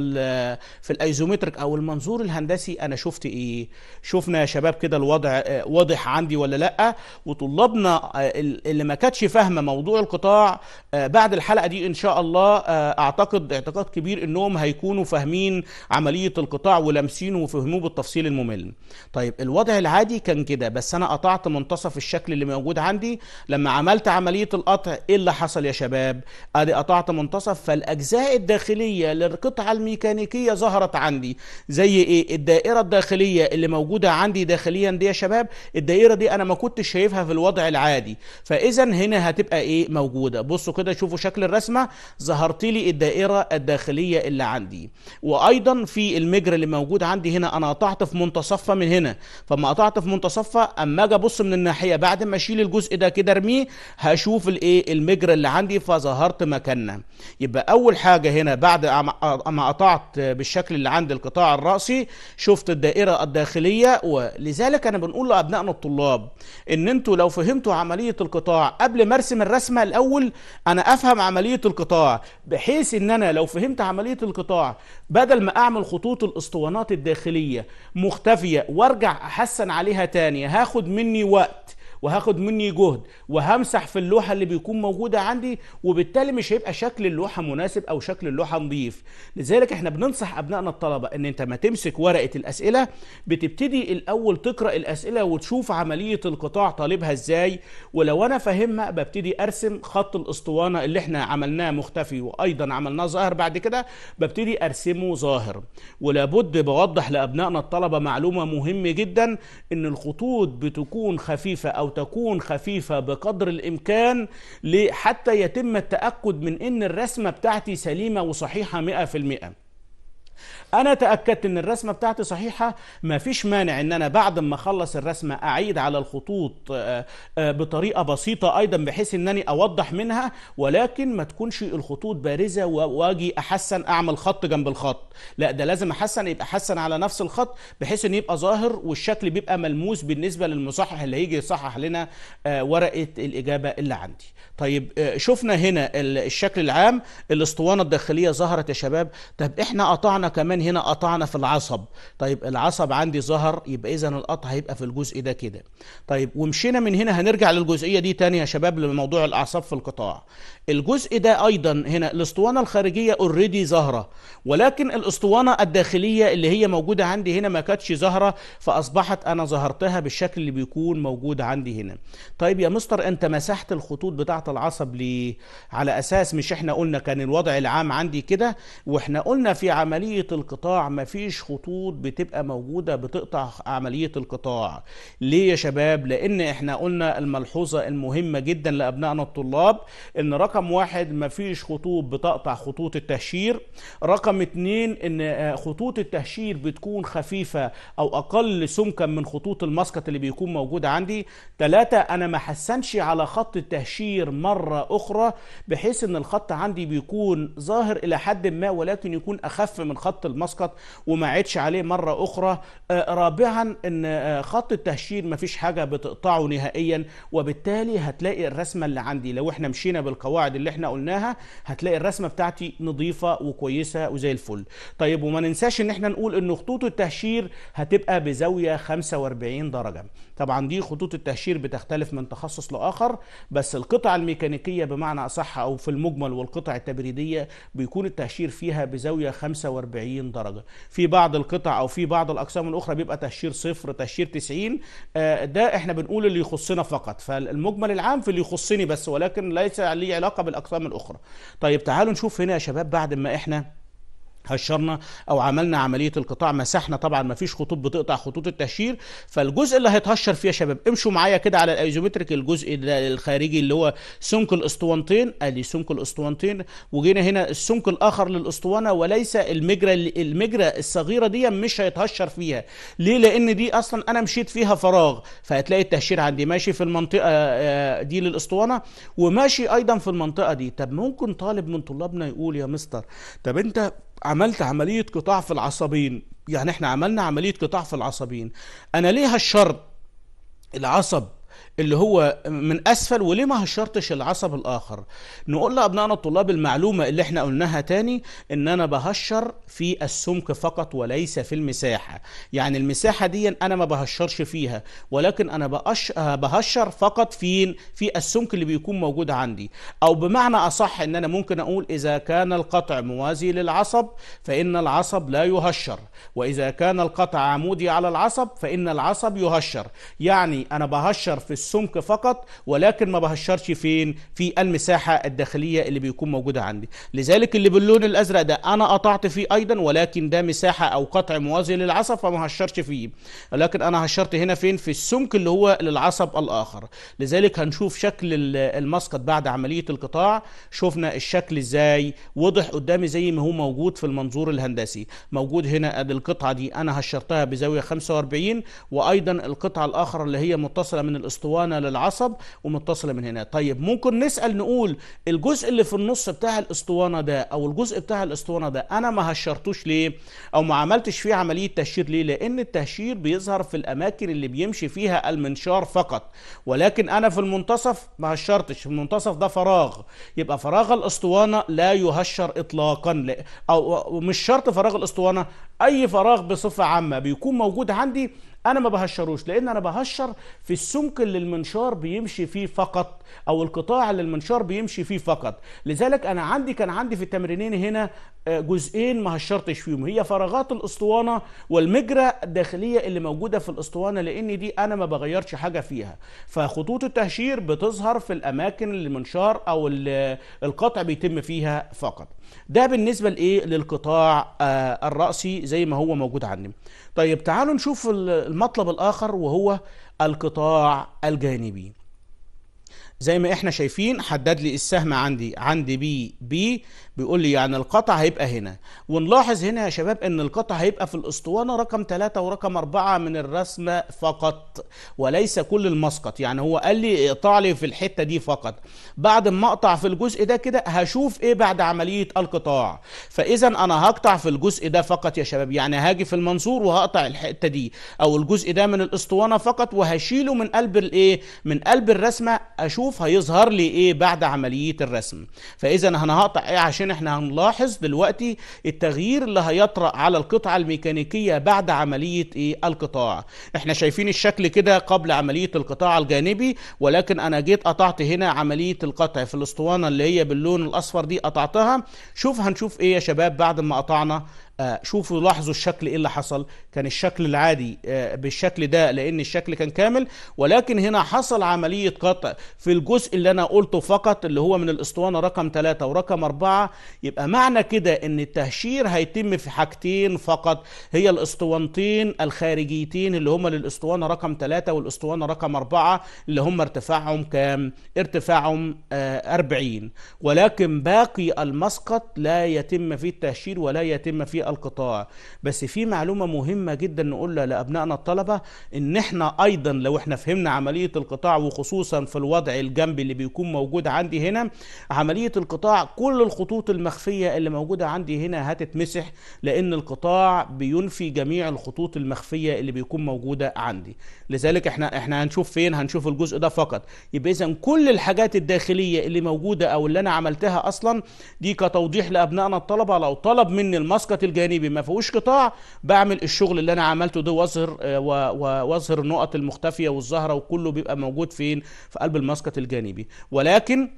في الايزومتريك او المنظور الهندسي انا شفت ايه شفنا يا شباب كده الوضع آه، واضح عندي ولا لا وطلابنا آه، اللي ما كانتش فاهمه موضوع القطاع آه، بعد الحلقه دي ان شاء الله آه، اعتقد اعتقاد كبير انهم هيكونوا فاهمين عمليه القطاع ولامسينه وفهموه بالتفصيل الممل. طيب الوضع العادي كان كده بس انا قطعت منتصف الشكل اللي موجود عندي لما عملت عمليه القطع ايه اللي حصل يا شباب؟ ادي قطعت منتصف فالاجزاء الداخليه للقطعه الميكانيكيه ظهرت عندي زي ايه؟ الدائره الداخليه اللي موجوده عندي داخليا دي يا شباب الدائره دي انا ما كنت كنتش شايفها في الوضع العادي فاذا هنا هتبقى ايه موجوده بصوا كده شوفوا شكل الرسمه ظهرت لي الدائره الداخليه اللي عندي وايضا في المجر اللي موجود عندي هنا انا قطعت في منتصفه من هنا فما قطعت في منتصفه اما اجي ابص من الناحيه بعد ما اشيل الجزء ده كده ارميه هشوف الايه المجر اللي عندي فظهرت مكاننا يبقى اول حاجه هنا بعد ما قطعت بالشكل اللي عند القطاع الراسي شفت الدائره الداخليه ولذلك انا بنقول لابنائنا الطلاب ان انتوا لو فهمتوا عمليه القطاع قبل ما ارسم الرسمه الاول انا افهم عمليه القطاع بحيث ان انا لو فهمت عمليه القطاع بدل ما اعمل خطوط الاسطوانات الداخليه مختفيه وارجع احسن عليها تاني هاخد مني وقت وهاخد مني جهد وهمسح في اللوحه اللي بيكون موجوده عندي وبالتالي مش هيبقى شكل اللوحه مناسب او شكل اللوحه نظيف لذلك احنا بننصح ابنائنا الطلبه ان انت ما تمسك ورقه الاسئله بتبتدي الاول تقرا الاسئله وتشوف عمليه القطاع طالبها ازاي ولو انا فاهمها ببتدي ارسم خط الاسطوانه اللي احنا عملناه مختفي وايضا عملناه ظاهر بعد كده ببتدي ارسمه ظاهر ولابد بوضح لابنائنا الطلبه معلومه مهمه جدا ان الخطوط بتكون خفيفه او تكون خفيفة بقدر الإمكان حتى يتم التأكد من أن الرسمة بتاعتي سليمة وصحيحة 100% انا تاكدت ان الرسمه بتاعتي صحيحه مفيش مانع ان انا بعد ما اخلص الرسمه اعيد على الخطوط آه، آه، بطريقه بسيطه ايضا بحيث انني اوضح منها ولكن ما تكونش الخطوط بارزه واجي احسن اعمل خط جنب الخط لا ده لازم احسن يبقى احسن على نفس الخط بحيث ان يبقى ظاهر والشكل بيبقى ملموس بالنسبه للمصحح اللي هيجي يصحح لنا آه، ورقه الاجابه اللي عندي طيب شفنا هنا الشكل العام الاسطوانه الداخليه ظهرت يا شباب طب احنا قطعنا كمان هنا قطعنا في العصب طيب العصب عندي ظهر يبقى اذا القطع هيبقى في الجزء ده كده طيب ومشينا من هنا هنرجع للجزئيه دي تاني يا شباب لموضوع الاعصاب في القطاع الجزء ده ايضا هنا الاسطوانه الخارجيه اوريدي ظاهره ولكن الاسطوانه الداخليه اللي هي موجوده عندي هنا ما كانتش ظاهره فاصبحت انا ظهرتها بالشكل اللي بيكون موجود عندي هنا طيب يا مستر انت مسحت الخطوط بتاعه العصب ليه على اساس مش احنا قلنا كان الوضع العام عندي كده واحنا قلنا في عمليه عمليه القطاع مفيش خطوط بتبقى موجوده بتقطع عمليه القطاع ليه يا شباب لان احنا قلنا الملحوظه المهمه جدا لابنائنا الطلاب ان رقم واحد مفيش خطوط بتقطع خطوط التهشير رقم اتنين ان خطوط التهشير بتكون خفيفه او اقل سمكا من خطوط المسقط اللي بيكون موجود عندي ثلاثه انا ما حسنش على خط التهشير مره اخرى بحيث ان الخط عندي بيكون ظاهر الى حد ما ولكن يكون اخف من خط المسقط وما عادش عليه مرة أخرى آه، رابعا أن آه، خط التهشير ما فيش حاجة بتقطعه نهائيا وبالتالي هتلاقي الرسمة اللي عندي لو احنا مشينا بالقواعد اللي احنا قلناها هتلاقي الرسمة بتاعتي نظيفة وكويسة وزي الفل طيب وما ننساش ان احنا نقول ان خطوط التهشير هتبقى بزاوية 45 درجة طبعا دي خطوط التهشير بتختلف من تخصص لآخر بس القطع الميكانيكية بمعنى أصح أو في المجمل والقطع التبريدية بيكون التهشير فيها بزاوية 45 40 درجة في بعض القطع أو في بعض الأقسام الأخرى بيبقى تهشير صفر تهشير 90 آه، ده إحنا بنقول اللي يخصنا فقط فالمجمل العام في اللي يخصني بس ولكن ليس لي علاقة بالأقسام الأخرى طيب تعالوا نشوف هنا يا شباب بعد ما إحنا هشرنا او عملنا عمليه القطاع مسحنا طبعا ما فيش خطوط بتقطع خطوط التهشير فالجزء اللي هيتهشر فيه يا شباب امشوا معايا كده على الايزومتريك الجزء الخارجي اللي هو سمك الاسطوانتين ادي سمك الاسطوانتين وجينا هنا السمك الاخر للاسطوانه وليس المجرى المجرى الصغيره دي مش هيتهشر فيها ليه لان دي اصلا انا مشيت فيها فراغ فهتلاقي التهشير عندي ماشي في المنطقه آه، آه، دي للاسطوانه وماشي ايضا في المنطقه دي طب ممكن طالب من طلابنا يقول يا مستر طب انت عملت عملية قطاع في العصبين يعني احنا عملنا عملية قطاع في العصبين انا ليه هالشرط العصب اللي هو من اسفل وليه ما هشرتش العصب الاخر نقول لابنائنا الطلاب المعلومه اللي احنا قلناها تاني ان انا بهشر في السمك فقط وليس في المساحه يعني المساحه دي انا ما بهشرش فيها ولكن انا بأش... بهشر فقط فين في السمك اللي بيكون موجود عندي او بمعنى اصح ان انا ممكن اقول اذا كان القطع موازي للعصب فان العصب لا يهشر واذا كان القطع عمودي على العصب فان العصب يهشر يعني انا بهشر في السمك السمك فقط ولكن ما بهشرش فين في المساحة الداخلية اللي بيكون موجودة عندي لذلك اللي باللون الأزرق ده أنا قطعت فيه أيضا ولكن ده مساحة أو قطع موازي للعصب فما هشرش فيه ولكن أنا هشرت هنا فين في السمك اللي هو للعصب الآخر لذلك هنشوف شكل المسقط بعد عملية القطاع شفنا الشكل إزاي وضح قدامي زي ما هو موجود في المنظور الهندسي موجود هنا أدي القطعة دي أنا هشرتها بزاوية 45 وأيضا القطعة الآخرى اللي هي متصلة من الأسطوانة الاسطوانه للعصب ومتصله من هنا طيب ممكن نسال نقول الجزء اللي في النص بتاع الاسطوانه ده او الجزء بتاع الاسطوانه ده انا ما هشرتوش ليه او ما عملتش فيه عمليه تهشير ليه لان التهشير بيظهر في الاماكن اللي بيمشي فيها المنشار فقط ولكن انا في المنتصف ما هشرتش المنتصف ده فراغ يبقى فراغ الاسطوانه لا يهشر اطلاقا او مش شرط فراغ الاسطوانه اي فراغ بصفه عامه بيكون موجود عندي انا ما بهشروش لان انا بهشر في السمك اللي المنشار بيمشي فيه فقط او القطاع اللي المنشار بيمشي فيه فقط لذلك انا عندي كان عندي في التمرينين هنا آه، جزئين ما هشرتش فيهم هي فراغات الاسطوانه والمجرى الداخليه اللي موجوده في الاسطوانه لان دي انا ما بغيرش حاجه فيها فخطوط التهشير بتظهر في الاماكن اللي المنشار او آه، القطع بيتم فيها فقط ده بالنسبه لايه للقطاع آه، الراسي زي ما هو موجود عندي طيب تعالوا نشوف المطلب الآخر وهو القطاع الجانبي زي ما احنا شايفين حدد لي السهم عندي عندي بي بي بيقول لي يعني القطع هيبقى هنا ونلاحظ هنا يا شباب ان القطع هيبقى في الاسطوانه رقم 3 ورقم 4 من الرسمه فقط وليس كل المسقط يعني هو قال لي اقطع لي في الحته دي فقط بعد ما اقطع في الجزء ده كده هشوف ايه بعد عمليه القطاع فاذا انا هقطع في الجزء ده فقط يا شباب يعني هاجي في المنصور وهقطع الحته دي او الجزء ده من الاسطوانه فقط وهشيله من قلب الايه من قلب الرسمه اشوف هيظهر لي ايه بعد عمليه الرسم فاذا انا هقطع ايه عشان احنا هنلاحظ دلوقتي التغيير اللي هيطرأ على القطعة الميكانيكية بعد عملية ايه القطاع احنا شايفين الشكل كده قبل عملية القطاع الجانبي ولكن انا جيت قطعت هنا عملية القطع في الاسطوانة اللي هي باللون الاصفر دي قطعتها شوف هنشوف ايه يا شباب بعد ما قطعنا آه، شوفوا لاحظوا الشكل ايه اللي حصل كان الشكل العادي آه، بالشكل ده لان الشكل كان كامل ولكن هنا حصل عملية قطع في الجزء اللي انا قلته فقط اللي هو من الاسطوانة رقم 3 ورقم 4 يبقى معنى كده ان التهشير هيتم في حاجتين فقط هي الاسطوانتين الخارجيتين اللي هما للاسطوانة رقم 3 والاسطوانة رقم 4 اللي هما ارتفاعهم كام ارتفاعهم 40 آه، ولكن باقي المسقط لا يتم فيه التهشير ولا يتم فيه القطاع بس في معلومه مهمه جدا نقولها لابنائنا الطلبه ان احنا ايضا لو احنا فهمنا عمليه القطاع وخصوصا في الوضع الجنبي اللي بيكون موجود عندي هنا عمليه القطاع كل الخطوط المخفيه اللي موجوده عندي هنا هتتمسح لان القطاع بينفي جميع الخطوط المخفيه اللي بيكون موجوده عندي لذلك احنا احنا هنشوف فين هنشوف الجزء ده فقط يبقى اذا كل الحاجات الداخليه اللي موجوده او اللي انا عملتها اصلا دي كتوضيح لابنائنا الطلبه لو طلب مني المسقط الجديد ميداني بما فيهوش قطاع بعمل الشغل اللي انا عملته ده واظهر آه، واظهر النقط المختفيه والزهره وكله بيبقى موجود فين في قلب المسقط الجانبي ولكن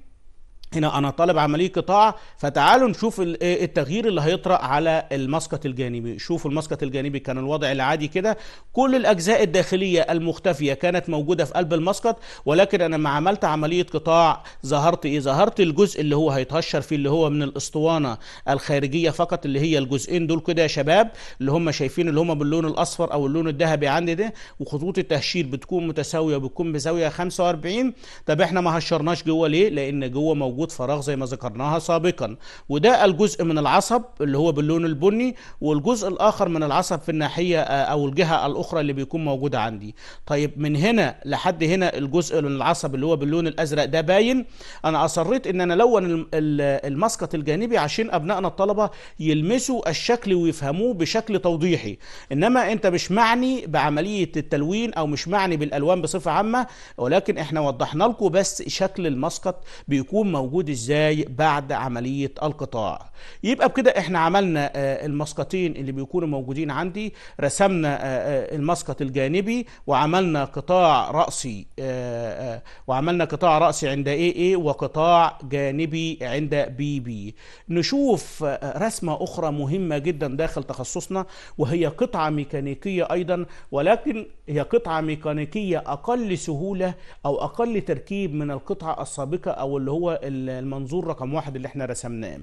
هنا انا طالب عمليه قطاع فتعالوا نشوف إيه التغيير اللي هيطرأ على المسقط الجانبي شوفوا المسقط الجانبي كان الوضع العادي كده كل الاجزاء الداخليه المختفيه كانت موجوده في قلب المسقط ولكن انا لما عملت عمليه قطاع ظهرت ايه ظهرت الجزء اللي هو هيتهشر فيه اللي هو من الاسطوانه الخارجيه فقط اللي هي الجزئين دول كده يا شباب اللي هم شايفين اللي هم باللون الاصفر او اللون الذهبي عندي ده وخطوط التهشير بتكون متساويه بتكون بزاويه 45 طب احنا ما هشرناش جوه ليه لان جوه موجود وجود فراغ زي ما ذكرناها سابقا وده الجزء من العصب اللي هو باللون البني والجزء الاخر من العصب في الناحيه آه، او الجهه الاخرى اللي بيكون موجوده عندي طيب من هنا لحد هنا الجزء من العصب اللي هو باللون الازرق ده باين انا اصريت ان انا الون المسقط الجانبي عشان ابنائنا الطلبه يلمسوا الشكل ويفهموه بشكل توضيحي انما انت مش معني بعمليه التلوين او مش معني بالالوان بصفه عامه ولكن احنا وضحنا لكم بس شكل المسقط بيكون موجود موجود ازاي بعد عمليه القطاع يبقى بكده احنا عملنا آه، المسقطين اللي بيكونوا موجودين عندي رسمنا آه، آه، المسقط الجانبي وعملنا قطاع راسي وعملنا قطاع راسي عند اي اي وقطاع جانبي عند بي بي نشوف رسمه اخرى مهمه جدا داخل تخصصنا وهي قطعه ميكانيكيه ايضا ولكن هي قطعه ميكانيكيه اقل سهوله او اقل تركيب من القطعه السابقه او اللي هو المنظور رقم واحد اللي احنا رسمناه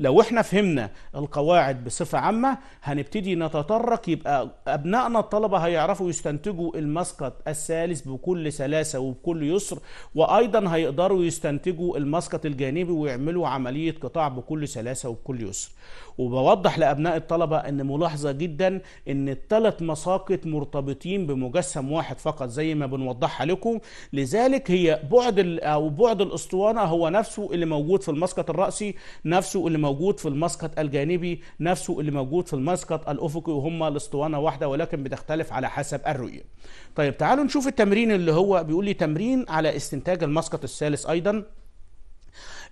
لو احنا فهمنا القواعد بصفة عامة هنبتدي نتطرق يبقى أبنائنا الطلبة هيعرفوا يستنتجوا المسقط الثالث بكل سلاسة وبكل يسر وأيضا هيقدروا يستنتجوا المسقط الجانبي ويعملوا عملية قطاع بكل سلاسة وبكل يسر وبوضح لأبناء الطلبة أن ملاحظة جدا أن الثلاث مساقط مرتبطين بمجسم واحد فقط زي ما بنوضحها لكم لذلك هي بعد أو بعد الأسطوانة هو نفسه نفسه اللي موجود في المسقط الرأسي نفسه اللي موجود في المسقط الجانبي نفسه اللي موجود في المسقط الأفقي وهما الاسطوانة واحدة ولكن بتختلف على حسب الرؤية طيب تعالوا نشوف التمرين اللي هو بيقول لي تمرين على استنتاج المسقط الثالث أيضا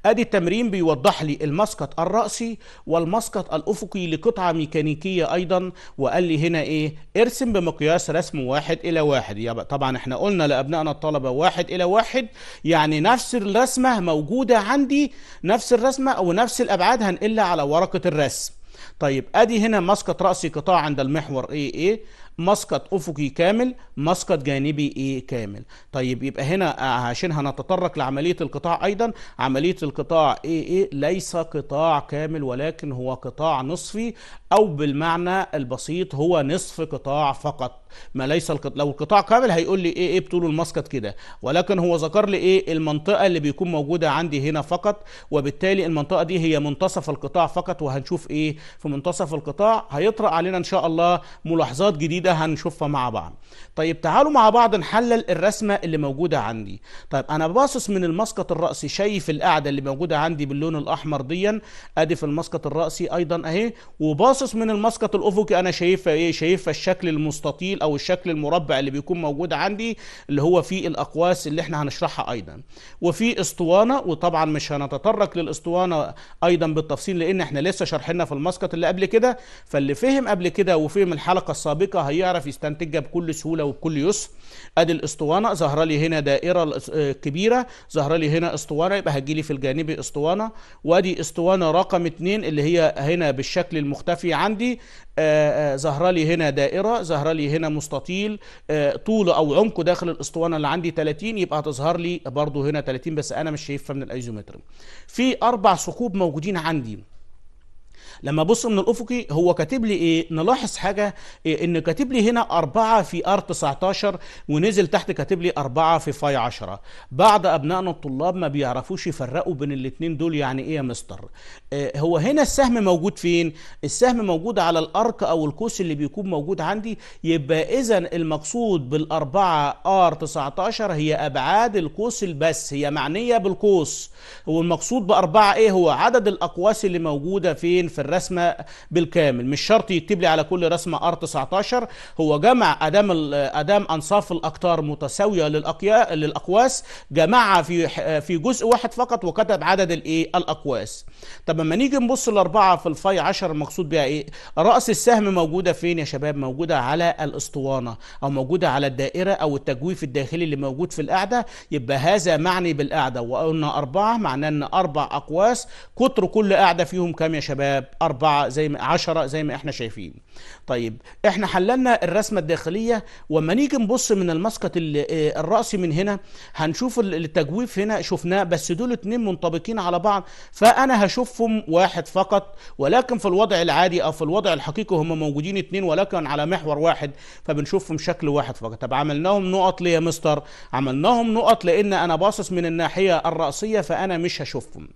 ادي التمرين بيوضح لي المسقط الرأسي والمسقط الافقي لقطعة ميكانيكية ايضا وقال لي هنا ايه ارسم بمقياس رسم واحد الى واحد يبقى طبعا احنا قلنا لابنائنا الطلبة واحد الى واحد يعني نفس الرسمة موجودة عندي نفس الرسمة او نفس الابعاد هنقلها على ورقة الرسم طيب ادي هنا مسقط رأسي قطاع عند المحور ايه ايه مسقط افقي كامل مسقط جانبي ايه كامل طيب يبقى هنا عشان هنتطرق لعمليه القطاع ايضا عمليه القطاع ايه ايه ليس قطاع كامل ولكن هو قطاع نصفي او بالمعنى البسيط هو نصف قطاع فقط ما ليس القطاع لو القطاع كامل هيقول لي ايه ايه بطول المسقط كده ولكن هو ذكر لي ايه المنطقه اللي بيكون موجوده عندي هنا فقط وبالتالي المنطقه دي هي منتصف القطاع فقط وهنشوف ايه في منتصف القطاع هيطرق علينا ان شاء الله ملاحظات جديده ده هنشوفها مع بعض طيب تعالوا مع بعض نحلل الرسمة اللي موجودة عندي طيب أنا باصص من المسقط الرأسي شايف القاعدة اللي موجودة عندي باللون الأحمر ديا أدي في المسقط الرأسي أيضا أهي وباصص من المسقط الأفقي أنا شايفها إيه شايفها الشكل المستطيل أو الشكل المربع اللي بيكون موجود عندي اللي هو في الأقواس اللي احنا هنشرحها أيضا وفي اسطوانة وطبعا مش هنتطرق للاسطوانة أيضا بالتفصيل لأن احنا لسه شرحنا في المسقط اللي قبل كده فاللي فهم قبل كده وفهم الحلقة السابقة هي يعرف يستنتجها بكل سهوله وبكل يسر ادي الاسطوانه ظهر لي هنا دائره آه، كبيره ظهر لي هنا اسطوانه يبقى هتجي لي في الجانبي اسطوانه وادي اسطوانه رقم 2 اللي هي هنا بالشكل المختفي عندي آه، آه، ظهر لي هنا دائره ظهر لي هنا مستطيل طول او عمقه داخل الاسطوانه اللي عندي 30 يبقى هتظهر لي برضو هنا 30 بس انا مش شايفها من الايزومتر في اربع ثقوب موجودين عندي لما ابص من الافقي هو كاتب لي ايه نلاحظ حاجه إيه ان كاتب لي هنا 4 في ار 19 ونزل تحت كاتب لي 4 في فاي 10 بعض ابنائنا الطلاب ما بيعرفوش يفرقوا بين الاثنين دول يعني ايه يا مستر إيه هو هنا السهم موجود فين السهم موجود على الارك او القوس اللي بيكون موجود عندي يبقى اذا المقصود بالاربعه ار 19 هي ابعاد القوس البس هي معنيه بالقوس هو المقصود باربعه ايه هو عدد الاقواس اللي موجوده فين في الرسمه بالكامل مش شرط يكتب لي على كل رسمه ار 19 هو جمع ادام ادام انصاف الاقطار متساويه للاقواس جمعها في في جزء واحد فقط وكتب عدد الايه الاقواس طب لما نيجي نبص الاربعه في الفاي 10 المقصود بها ايه راس السهم موجوده فين يا شباب موجوده على الاسطوانه او موجوده على الدائره او التجويف الداخلي اللي موجود في القاعده يبقى هذا معني بالقاعده وقلنا اربعه معناه ان اربع اقواس قطر كل قاعده فيهم كام يا شباب أربعة زي ما عشرة زي ما احنا شايفين طيب احنا حللنا الرسمة الداخلية وما نيجي نبص من المسقط آه، الرأسي من هنا هنشوف التجويف هنا شفناه بس دول اتنين منطبقين على بعض فأنا هشوفهم واحد فقط ولكن في الوضع العادي أو في الوضع الحقيقي هم موجودين اتنين ولكن على محور واحد فبنشوفهم شكل واحد فقط طب عملناهم نقط ليه يا مستر عملناهم نقط لأن أنا باصص من الناحية الرأسية فأنا مش هشوفهم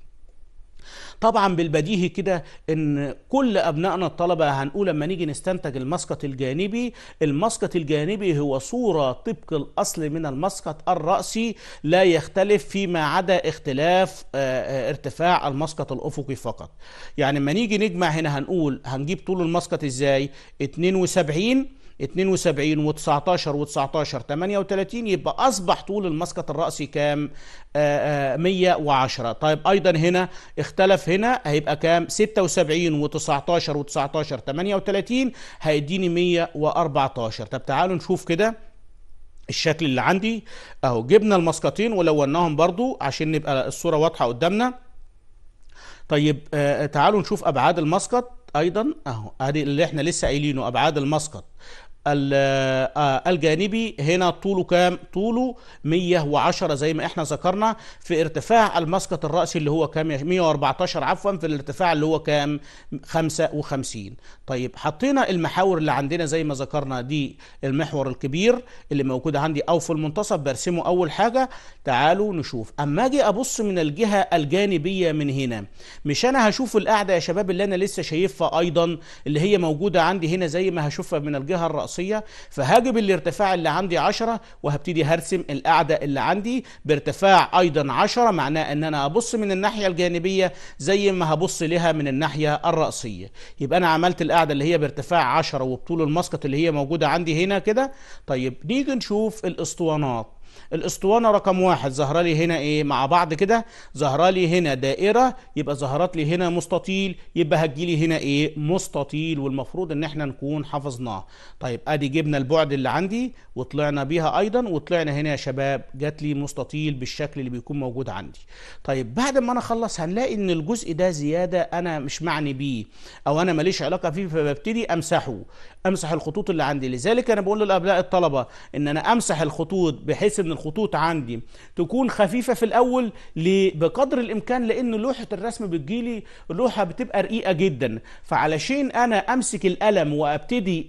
طبعا بالبديهي كده ان كل ابنائنا الطلبه هنقول لما نيجي نستنتج المسقط الجانبي المسقط الجانبي هو صوره طبق الاصل من المسقط الراسي لا يختلف فيما عدا اختلاف آه، آه، ارتفاع المسقط الافقي فقط يعني لما نيجي نجمع هنا هنقول هنجيب طول المسقط ازاي 72 72 و19 و19 38 يبقى اصبح طول المسقط الراسي كام؟ 110 آه، آه، طيب ايضا هنا اختلف هنا هيبقى كام؟ 76 و19 و19 38 هيديني 114 طب تعالوا نشوف كده الشكل اللي عندي اهو جبنا المسقطين ولوناهم برضو عشان نبقى الصوره واضحه قدامنا طيب آه, آه، تعالوا نشوف ابعاد المسقط ايضا اهو ادي اللي احنا لسه قايلينه ابعاد المسقط آه، الجانبي هنا طوله كام طوله 110 زي ما احنا ذكرنا في ارتفاع المسقط الرأسي اللي هو كام 114 عفوا في الارتفاع اللي هو كام 55 طيب حطينا المحاور اللي عندنا زي ما ذكرنا دي المحور الكبير اللي موجود عندي او في المنتصف برسمه اول حاجة تعالوا نشوف اما اجي ابص من الجهة الجانبية من هنا مش انا هشوف القاعدة يا شباب اللي انا لسه شايفها ايضا اللي هي موجودة عندي هنا زي ما هشوفها من الجهة الرأسية رأسية فهاجب الارتفاع اللي عندي 10 وهبتدي هرسم القاعدة اللي عندي بارتفاع أيضا 10 معناه أن أنا أبص من الناحية الجانبية زي ما هبص لها من الناحية الرأسية يبقى أنا عملت القاعدة اللي هي بارتفاع 10 وبطول المسقط اللي هي موجودة عندي هنا كده طيب نيجي نشوف الأسطوانات الاسطوانه رقم واحد ظاهره لي هنا ايه مع بعض كده ظاهره لي هنا دائره يبقى ظهرت لي هنا مستطيل يبقى هتجي لي هنا ايه مستطيل والمفروض ان احنا نكون حفظناه طيب ادي جبنا البعد اللي عندي وطلعنا بيها ايضا وطلعنا هنا يا شباب جات لي مستطيل بالشكل اللي بيكون موجود عندي طيب بعد ما انا اخلص هنلاقي ان الجزء ده زياده انا مش معني بيه او انا ماليش علاقه فيه فببتدي امسحه امسح الخطوط اللي عندي لذلك انا بقول للابناء الطلبه ان انا امسح الخطوط بحيث ان الخطوط عندي تكون خفيفه في الاول بقدر الامكان لان لوحه الرسم بتجيلي لوحه بتبقى رقيقه جدا فعلشان انا امسك القلم وابتدي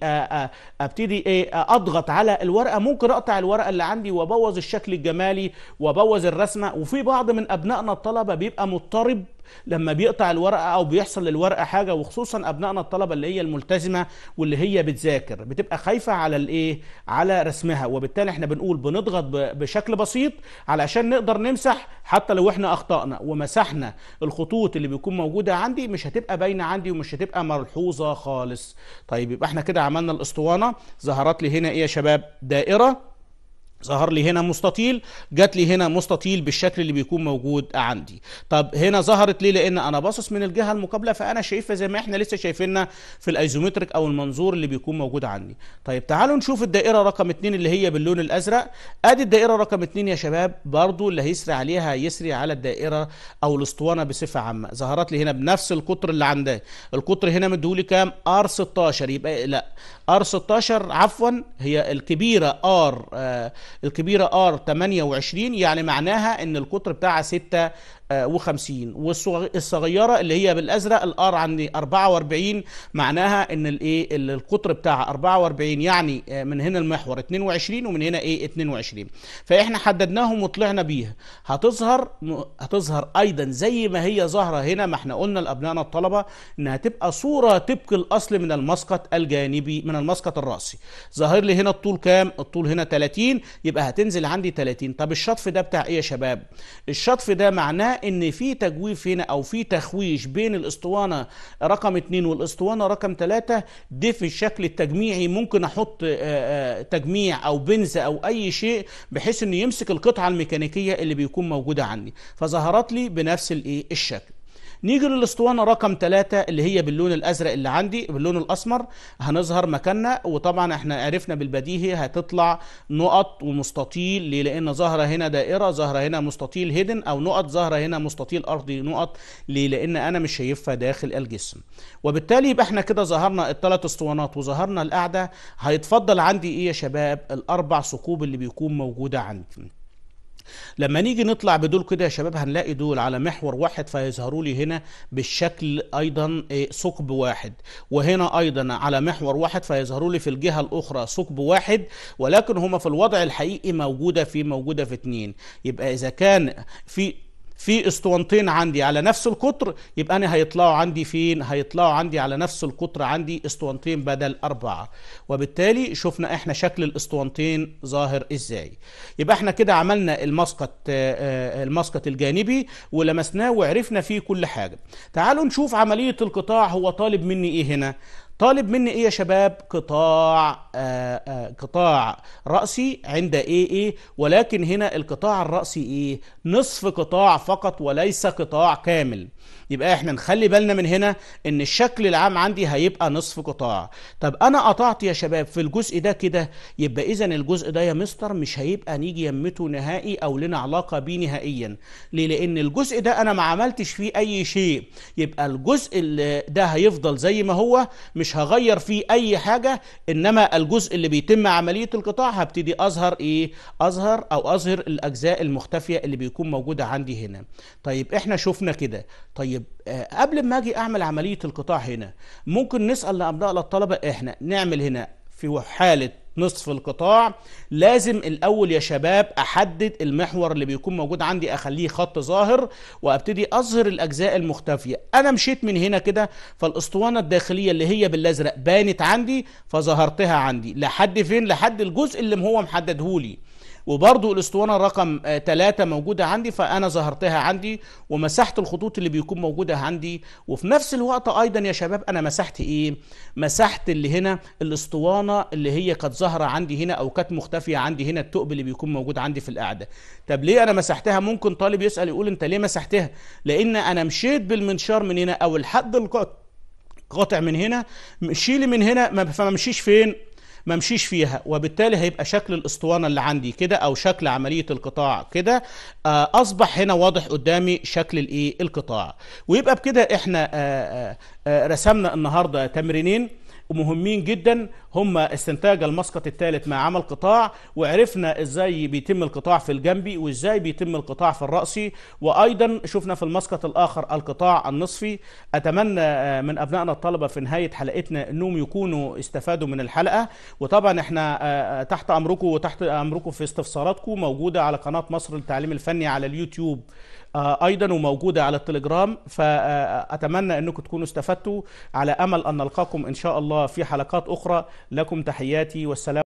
ابتدي ايه اضغط على الورقه ممكن اقطع الورقه اللي عندي وابوظ الشكل الجمالي وابوظ الرسمه وفي بعض من ابنائنا الطلبه بيبقى مضطرب لما بيقطع الورقه او بيحصل للورقه حاجه وخصوصا ابنائنا الطلبه اللي هي الملتزمه واللي هي بتذاكر بتبقى خايفه على الايه على رسمها وبالتالي احنا بنقول بنضغط بشكل بسيط علشان نقدر نمسح حتى لو احنا اخطانا ومسحنا الخطوط اللي بيكون موجوده عندي مش هتبقى باينه عندي ومش هتبقى ملحوظه خالص طيب يبقى احنا كده عملنا الاسطوانه ظهرت لي هنا ايه يا شباب دائره ظهر لي هنا مستطيل جات لي هنا مستطيل بالشكل اللي بيكون موجود عندي طب هنا ظهرت ليه لان انا باصص من الجهه المقابله فانا شايفها زي ما احنا لسه شايفينها في الايزومتريك او المنظور اللي بيكون موجود عندي طيب تعالوا نشوف الدائره رقم 2 اللي هي باللون الازرق ادي الدائره رقم 2 يا شباب برضو اللي هيسري عليها هيسري على الدائره او الاسطوانه بصفه عامه ظهرت لي هنا بنفس القطر اللي عندها القطر هنا مديهولي كام ار 16 يبقى لا ار 16 عفوا هي الكبيره ار آه الكبيرة ار 28 يعني معناها ان القطر بتاعها 6 آه، وخمسين والصغيرة اللي هي بالأزرق الآر عندي أربعة وأربعين معناها إن الإيه القطر بتاعها أربعة وأربعين يعني آه، من هنا المحور اتنين وعشرين ومن هنا إيه اتنين وعشرين فإحنا حددناهم وطلعنا بيها هتظهر هتظهر أيضا زي ما هي ظاهرة هنا ما احنا قلنا لأبنائنا الطلبة إنها تبقى صورة طبق الأصل من المسقط الجانبي من المسقط الرأسي ظاهر لي هنا الطول كام الطول هنا 30 يبقى هتنزل عندي 30 طب الشطف ده بتاع إيه يا شباب الشطف ده معناه ان في تجويف هنا او في تخويش بين الاسطوانه رقم 2 والاسطوانه رقم 3 دي في الشكل التجميعي ممكن احط آه، آه، تجميع او بنز او اي شيء بحيث انه يمسك القطعه الميكانيكيه اللي بيكون موجوده عندي فظهرت لي بنفس الايه الشكل نيجي للاسطوانه رقم ثلاثة اللي هي باللون الازرق اللي عندي باللون الاسمر هنظهر مكاننا وطبعا احنا عرفنا بالبديهي هتطلع نقط ومستطيل ليه لان ظاهره هنا دائره ظاهره هنا مستطيل هيدن او نقط ظاهره هنا مستطيل ارضي نقط ليه لان انا مش شايفها داخل الجسم وبالتالي يبقى احنا كده ظهرنا الثلاث اسطوانات وظهرنا القاعده هيتفضل عندي ايه يا شباب الاربع ثقوب اللي بيكون موجوده عندي لما نيجي نطلع بدول كده يا شباب هنلاقي دول على محور واحد فيظهروا لي هنا بالشكل ايضا إيه، ثقب واحد وهنا ايضا على محور واحد فيظهروا لي في الجهه الاخرى ثقب واحد ولكن هما في الوضع الحقيقي موجوده في موجوده في اتنين يبقى اذا كان في في اسطوانتين عندي على نفس القطر يبقى انا هيطلعوا عندي فين هيطلعوا عندي على نفس القطر عندي اسطوانتين بدل أربعة وبالتالي شفنا احنا شكل الاسطوانتين ظاهر ازاي يبقى احنا كده عملنا المسقط آه، آه، المسقط الجانبي ولمسناه وعرفنا فيه كل حاجة تعالوا نشوف عملية القطاع هو طالب مني ايه هنا طالب مني ايه يا شباب قطاع آآ آه، آآ آه، قطاع رأسي عند ايه ايه ولكن هنا القطاع الرأسي ايه نصف قطاع فقط وليس قطاع كامل يبقى احنا نخلي بالنا من هنا ان الشكل العام عندي هيبقى نصف قطاع طب انا قطعت يا شباب في الجزء ده كده يبقى اذا الجزء ده يا مستر مش هيبقى نيجي يمته نهائي او لنا علاقه بيه نهائيا ليه لان الجزء ده انا ما عملتش فيه اي شيء يبقى الجزء اللي ده هيفضل زي ما هو مش هغير فيه اي حاجه انما الجزء اللي بيتم عمليه القطاع هبتدي اظهر ايه اظهر او اظهر الاجزاء المختفيه اللي بيكون موجوده عندي هنا طيب احنا شفنا كده طيب آه، قبل ما اجي اعمل عمليه القطاع هنا ممكن نسال لابناء للطلبه احنا نعمل هنا في حاله نصف القطاع لازم الاول يا شباب احدد المحور اللي بيكون موجود عندي اخليه خط ظاهر وابتدي اظهر الاجزاء المختفيه انا مشيت من هنا كده فالاسطوانه الداخليه اللي هي بالازرق بانت عندي فظهرتها عندي لحد فين لحد الجزء اللي هو محددهولي وبرضو الاسطوانة رقم ثلاثة آه، موجودة عندي فأنا ظهرتها عندي ومسحت الخطوط اللي بيكون موجودة عندي وفي نفس الوقت أيضا يا شباب أنا مسحت إيه؟ مسحت اللي هنا الاسطوانة اللي هي كانت ظاهرة عندي هنا أو كانت مختفية عندي هنا الثقب اللي بيكون موجود عندي في القاعدة طب ليه أنا مسحتها ممكن طالب يسأل يقول أنت ليه مسحتها؟ لأن أنا مشيت بالمنشار من هنا أو الحد القاطع من هنا شيلي من هنا فما مشيش فين؟ ما مشيش فيها وبالتالي هيبقى شكل الاسطوانه اللي عندي كده او شكل عمليه القطاع كده آه، اصبح هنا واضح قدامي شكل الايه القطاع ويبقى بكده احنا آه، آه، رسمنا النهارده تمرينين ومهمين جدا هم استنتاج المسقط الثالث مع عمل قطاع وعرفنا ازاي بيتم القطاع في الجنبي وازاي بيتم القطاع في الرأسي وايضا شفنا في المسقط الاخر القطاع النصفي اتمنى آه، من ابنائنا الطلبة في نهاية حلقتنا انهم يكونوا استفادوا من الحلقة وطبعا احنا آه، آه، تحت امركم وتحت امركم في استفساراتكم موجودة على قناة مصر للتعليم الفني على اليوتيوب آه، ايضا وموجوده على التليجرام فاتمنى انكم تكونوا استفدتوا على امل ان نلقاكم ان شاء الله في حلقات اخرى لكم تحياتي والسلام